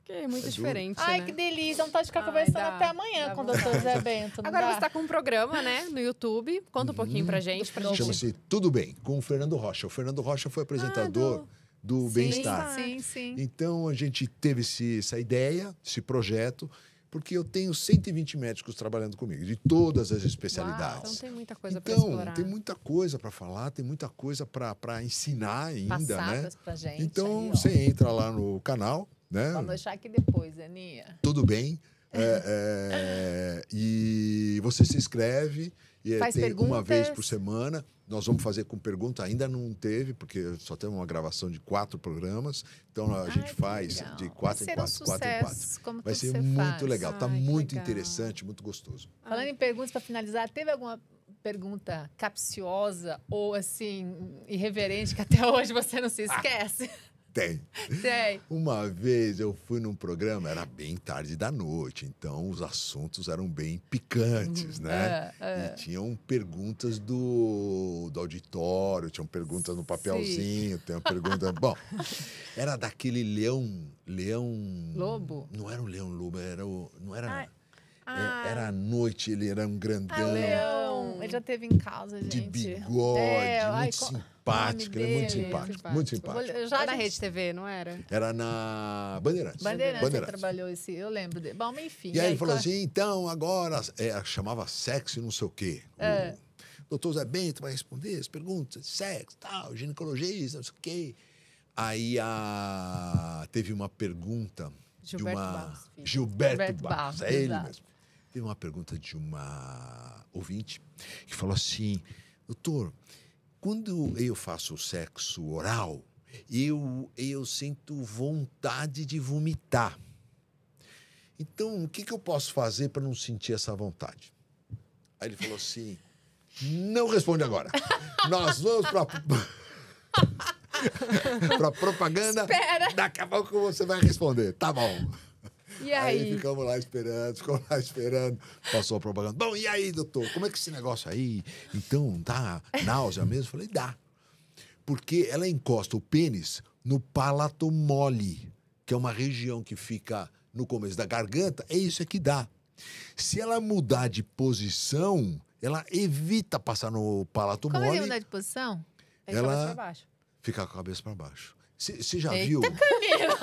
é. é muito é diferente. Ai, né? que delícia. vamos pode ficar Ai, conversando dá, até amanhã com o doutor Zé Bento. Agora dá? você está com um programa, né? No YouTube. Conta um pouquinho para pra uhum. gente. Pra Chama-se Tudo Bem, com o Fernando Rocha. O Fernando Rocha foi apresentador. Ah, do do bem-estar. Sim, sim. Então a gente teve esse, essa ideia, esse projeto, porque eu tenho 120 médicos trabalhando comigo, de todas as especialidades. Uau, então tem muita coisa para então, falar, Tem muita coisa para falar, tem muita coisa para ensinar ainda, Passadas né? Pra gente então aí, você entra lá no canal, né? Vamos deixar aqui depois, Aninha. Tudo bem. É, é, *laughs* e você se inscreve e é, Faz tem uma vez por semana nós vamos fazer com pergunta. Ainda não teve, porque só temos uma gravação de quatro programas. Então a Ai, gente faz legal. de quatro em quatro, um quatro em quatro. Como Vai ser muito faz. legal. Está muito legal. interessante, muito gostoso. Falando em perguntas para finalizar, teve alguma pergunta capciosa ou assim irreverente que até *laughs* hoje você não se ah, esquece? Ah. Tem. Tem. Uma vez eu fui num programa, era bem tarde da noite, então os assuntos eram bem picantes, uhum. né? É, é. E tinham perguntas do, do auditório, tinham perguntas no papelzinho, Sim. tinham perguntas. *laughs* Bom, era daquele leão. Leão. Lobo? Não era um leão lobo, era o. Não era. Ah, é, ah. era à noite, ele era um grandão. Ah, Leão. Ele já teve em casa, gente. De bigode, é, muito ai, simpático. Ele é muito simpático, simpático, muito simpático. já era na gente... Rede TV, não era? Era na Bandeirantes. Bandeirantes, Bandeirantes. trabalhou esse, eu lembro dele. Bom, enfim. E aí, ele falou qual... assim, então, agora... É, chamava sexo não sei o quê. É. O doutor Zé Bento vai responder as perguntas, sexo, tal, ginecologista, não sei o quê. Aí a... teve uma pergunta... Gilberto de uma... Barros. Filho. Gilberto, Gilberto Barros, é Barros, é ele mesmo. Teve uma pergunta de uma ouvinte que falou assim: doutor, quando eu faço sexo oral, eu, eu sinto vontade de vomitar. Então, o que, que eu posso fazer para não sentir essa vontade? Aí ele falou assim: não responde agora. Nós vamos para. para *laughs* propaganda. Espera. Daqui a pouco você vai responder. Tá bom. E aí? aí ficamos lá esperando, ficamos lá esperando. Passou a propaganda. Bom, e aí, doutor? Como é que esse negócio aí? Então, dá náusea mesmo? Falei, dá. Porque ela encosta o pênis no palato mole, que é uma região que fica no começo da garganta. É isso que dá. Se ela mudar de posição, ela evita passar no palato Como é mole. Como é mudar de posição? É ela fica com a cabeça para baixo. Você já Eita, viu? Camila.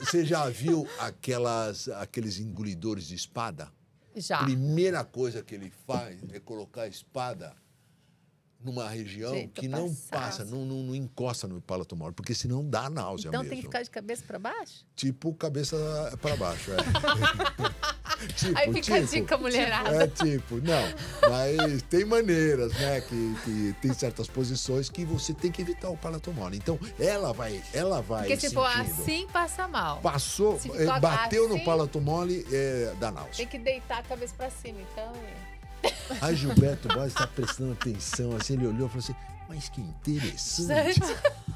Você já, já viu aquelas, aqueles engolidores de espada? Já. Primeira coisa que ele faz é colocar a espada numa região Jeito que não passa, não, não, não, encosta no palatomoral, porque senão dá náusea então, mesmo. Então tem que ficar de cabeça para baixo? Tipo cabeça para baixo, é. *laughs* tipo, Aí fica tipo, a dica, mulherada. É tipo, não. Mas tem maneiras, né? Que, que tem certas posições que você tem que evitar o palato mole. Então, ela vai, ela vai. Porque se sentindo. for assim, passa mal. Passou, eh, bateu assim, no palato mole, é, dá náusea. Tem que deitar a cabeça pra cima, então. Aí *laughs* Gilberto Borges está prestando atenção, assim, ele olhou e falou assim, mas que interessante.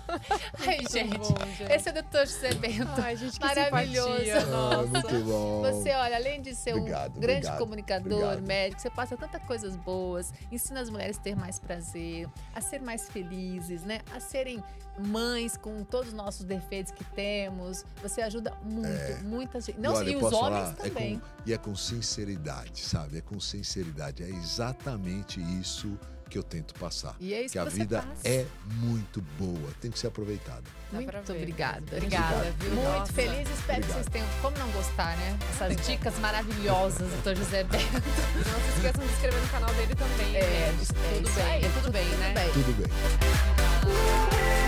*laughs* Ai, muito gente, bom, gente, esse é o Doutor José Bento. Ai, gente, maravilhoso. Simpatia, nossa. muito bom. Você, olha, além de ser obrigado, um grande obrigado, comunicador, obrigado. médico, você passa tantas coisas boas, ensina as mulheres a ter mais prazer, a ser mais felizes, né? A serem mães com todos os nossos defeitos que temos. Você ajuda muito, é. muita gente. Não, e, olha, e os homens falar, também. É com, e é com sinceridade, sabe? É com sinceridade. É exatamente isso que eu tento passar. E é isso que, que a vida passa. é muito boa, tem que ser aproveitada. Muito obrigada. Obrigada, viu? Muito Nossa. feliz, espero obrigado. que vocês tenham. Como não gostar, né? Essas *laughs* dicas maravilhosas do Dr. José Bento. não se esqueçam de se inscrever no canal dele também. É, né? é, tudo, é, bem, é tudo, bem, tudo bem, né? Tudo bem. Tudo bem.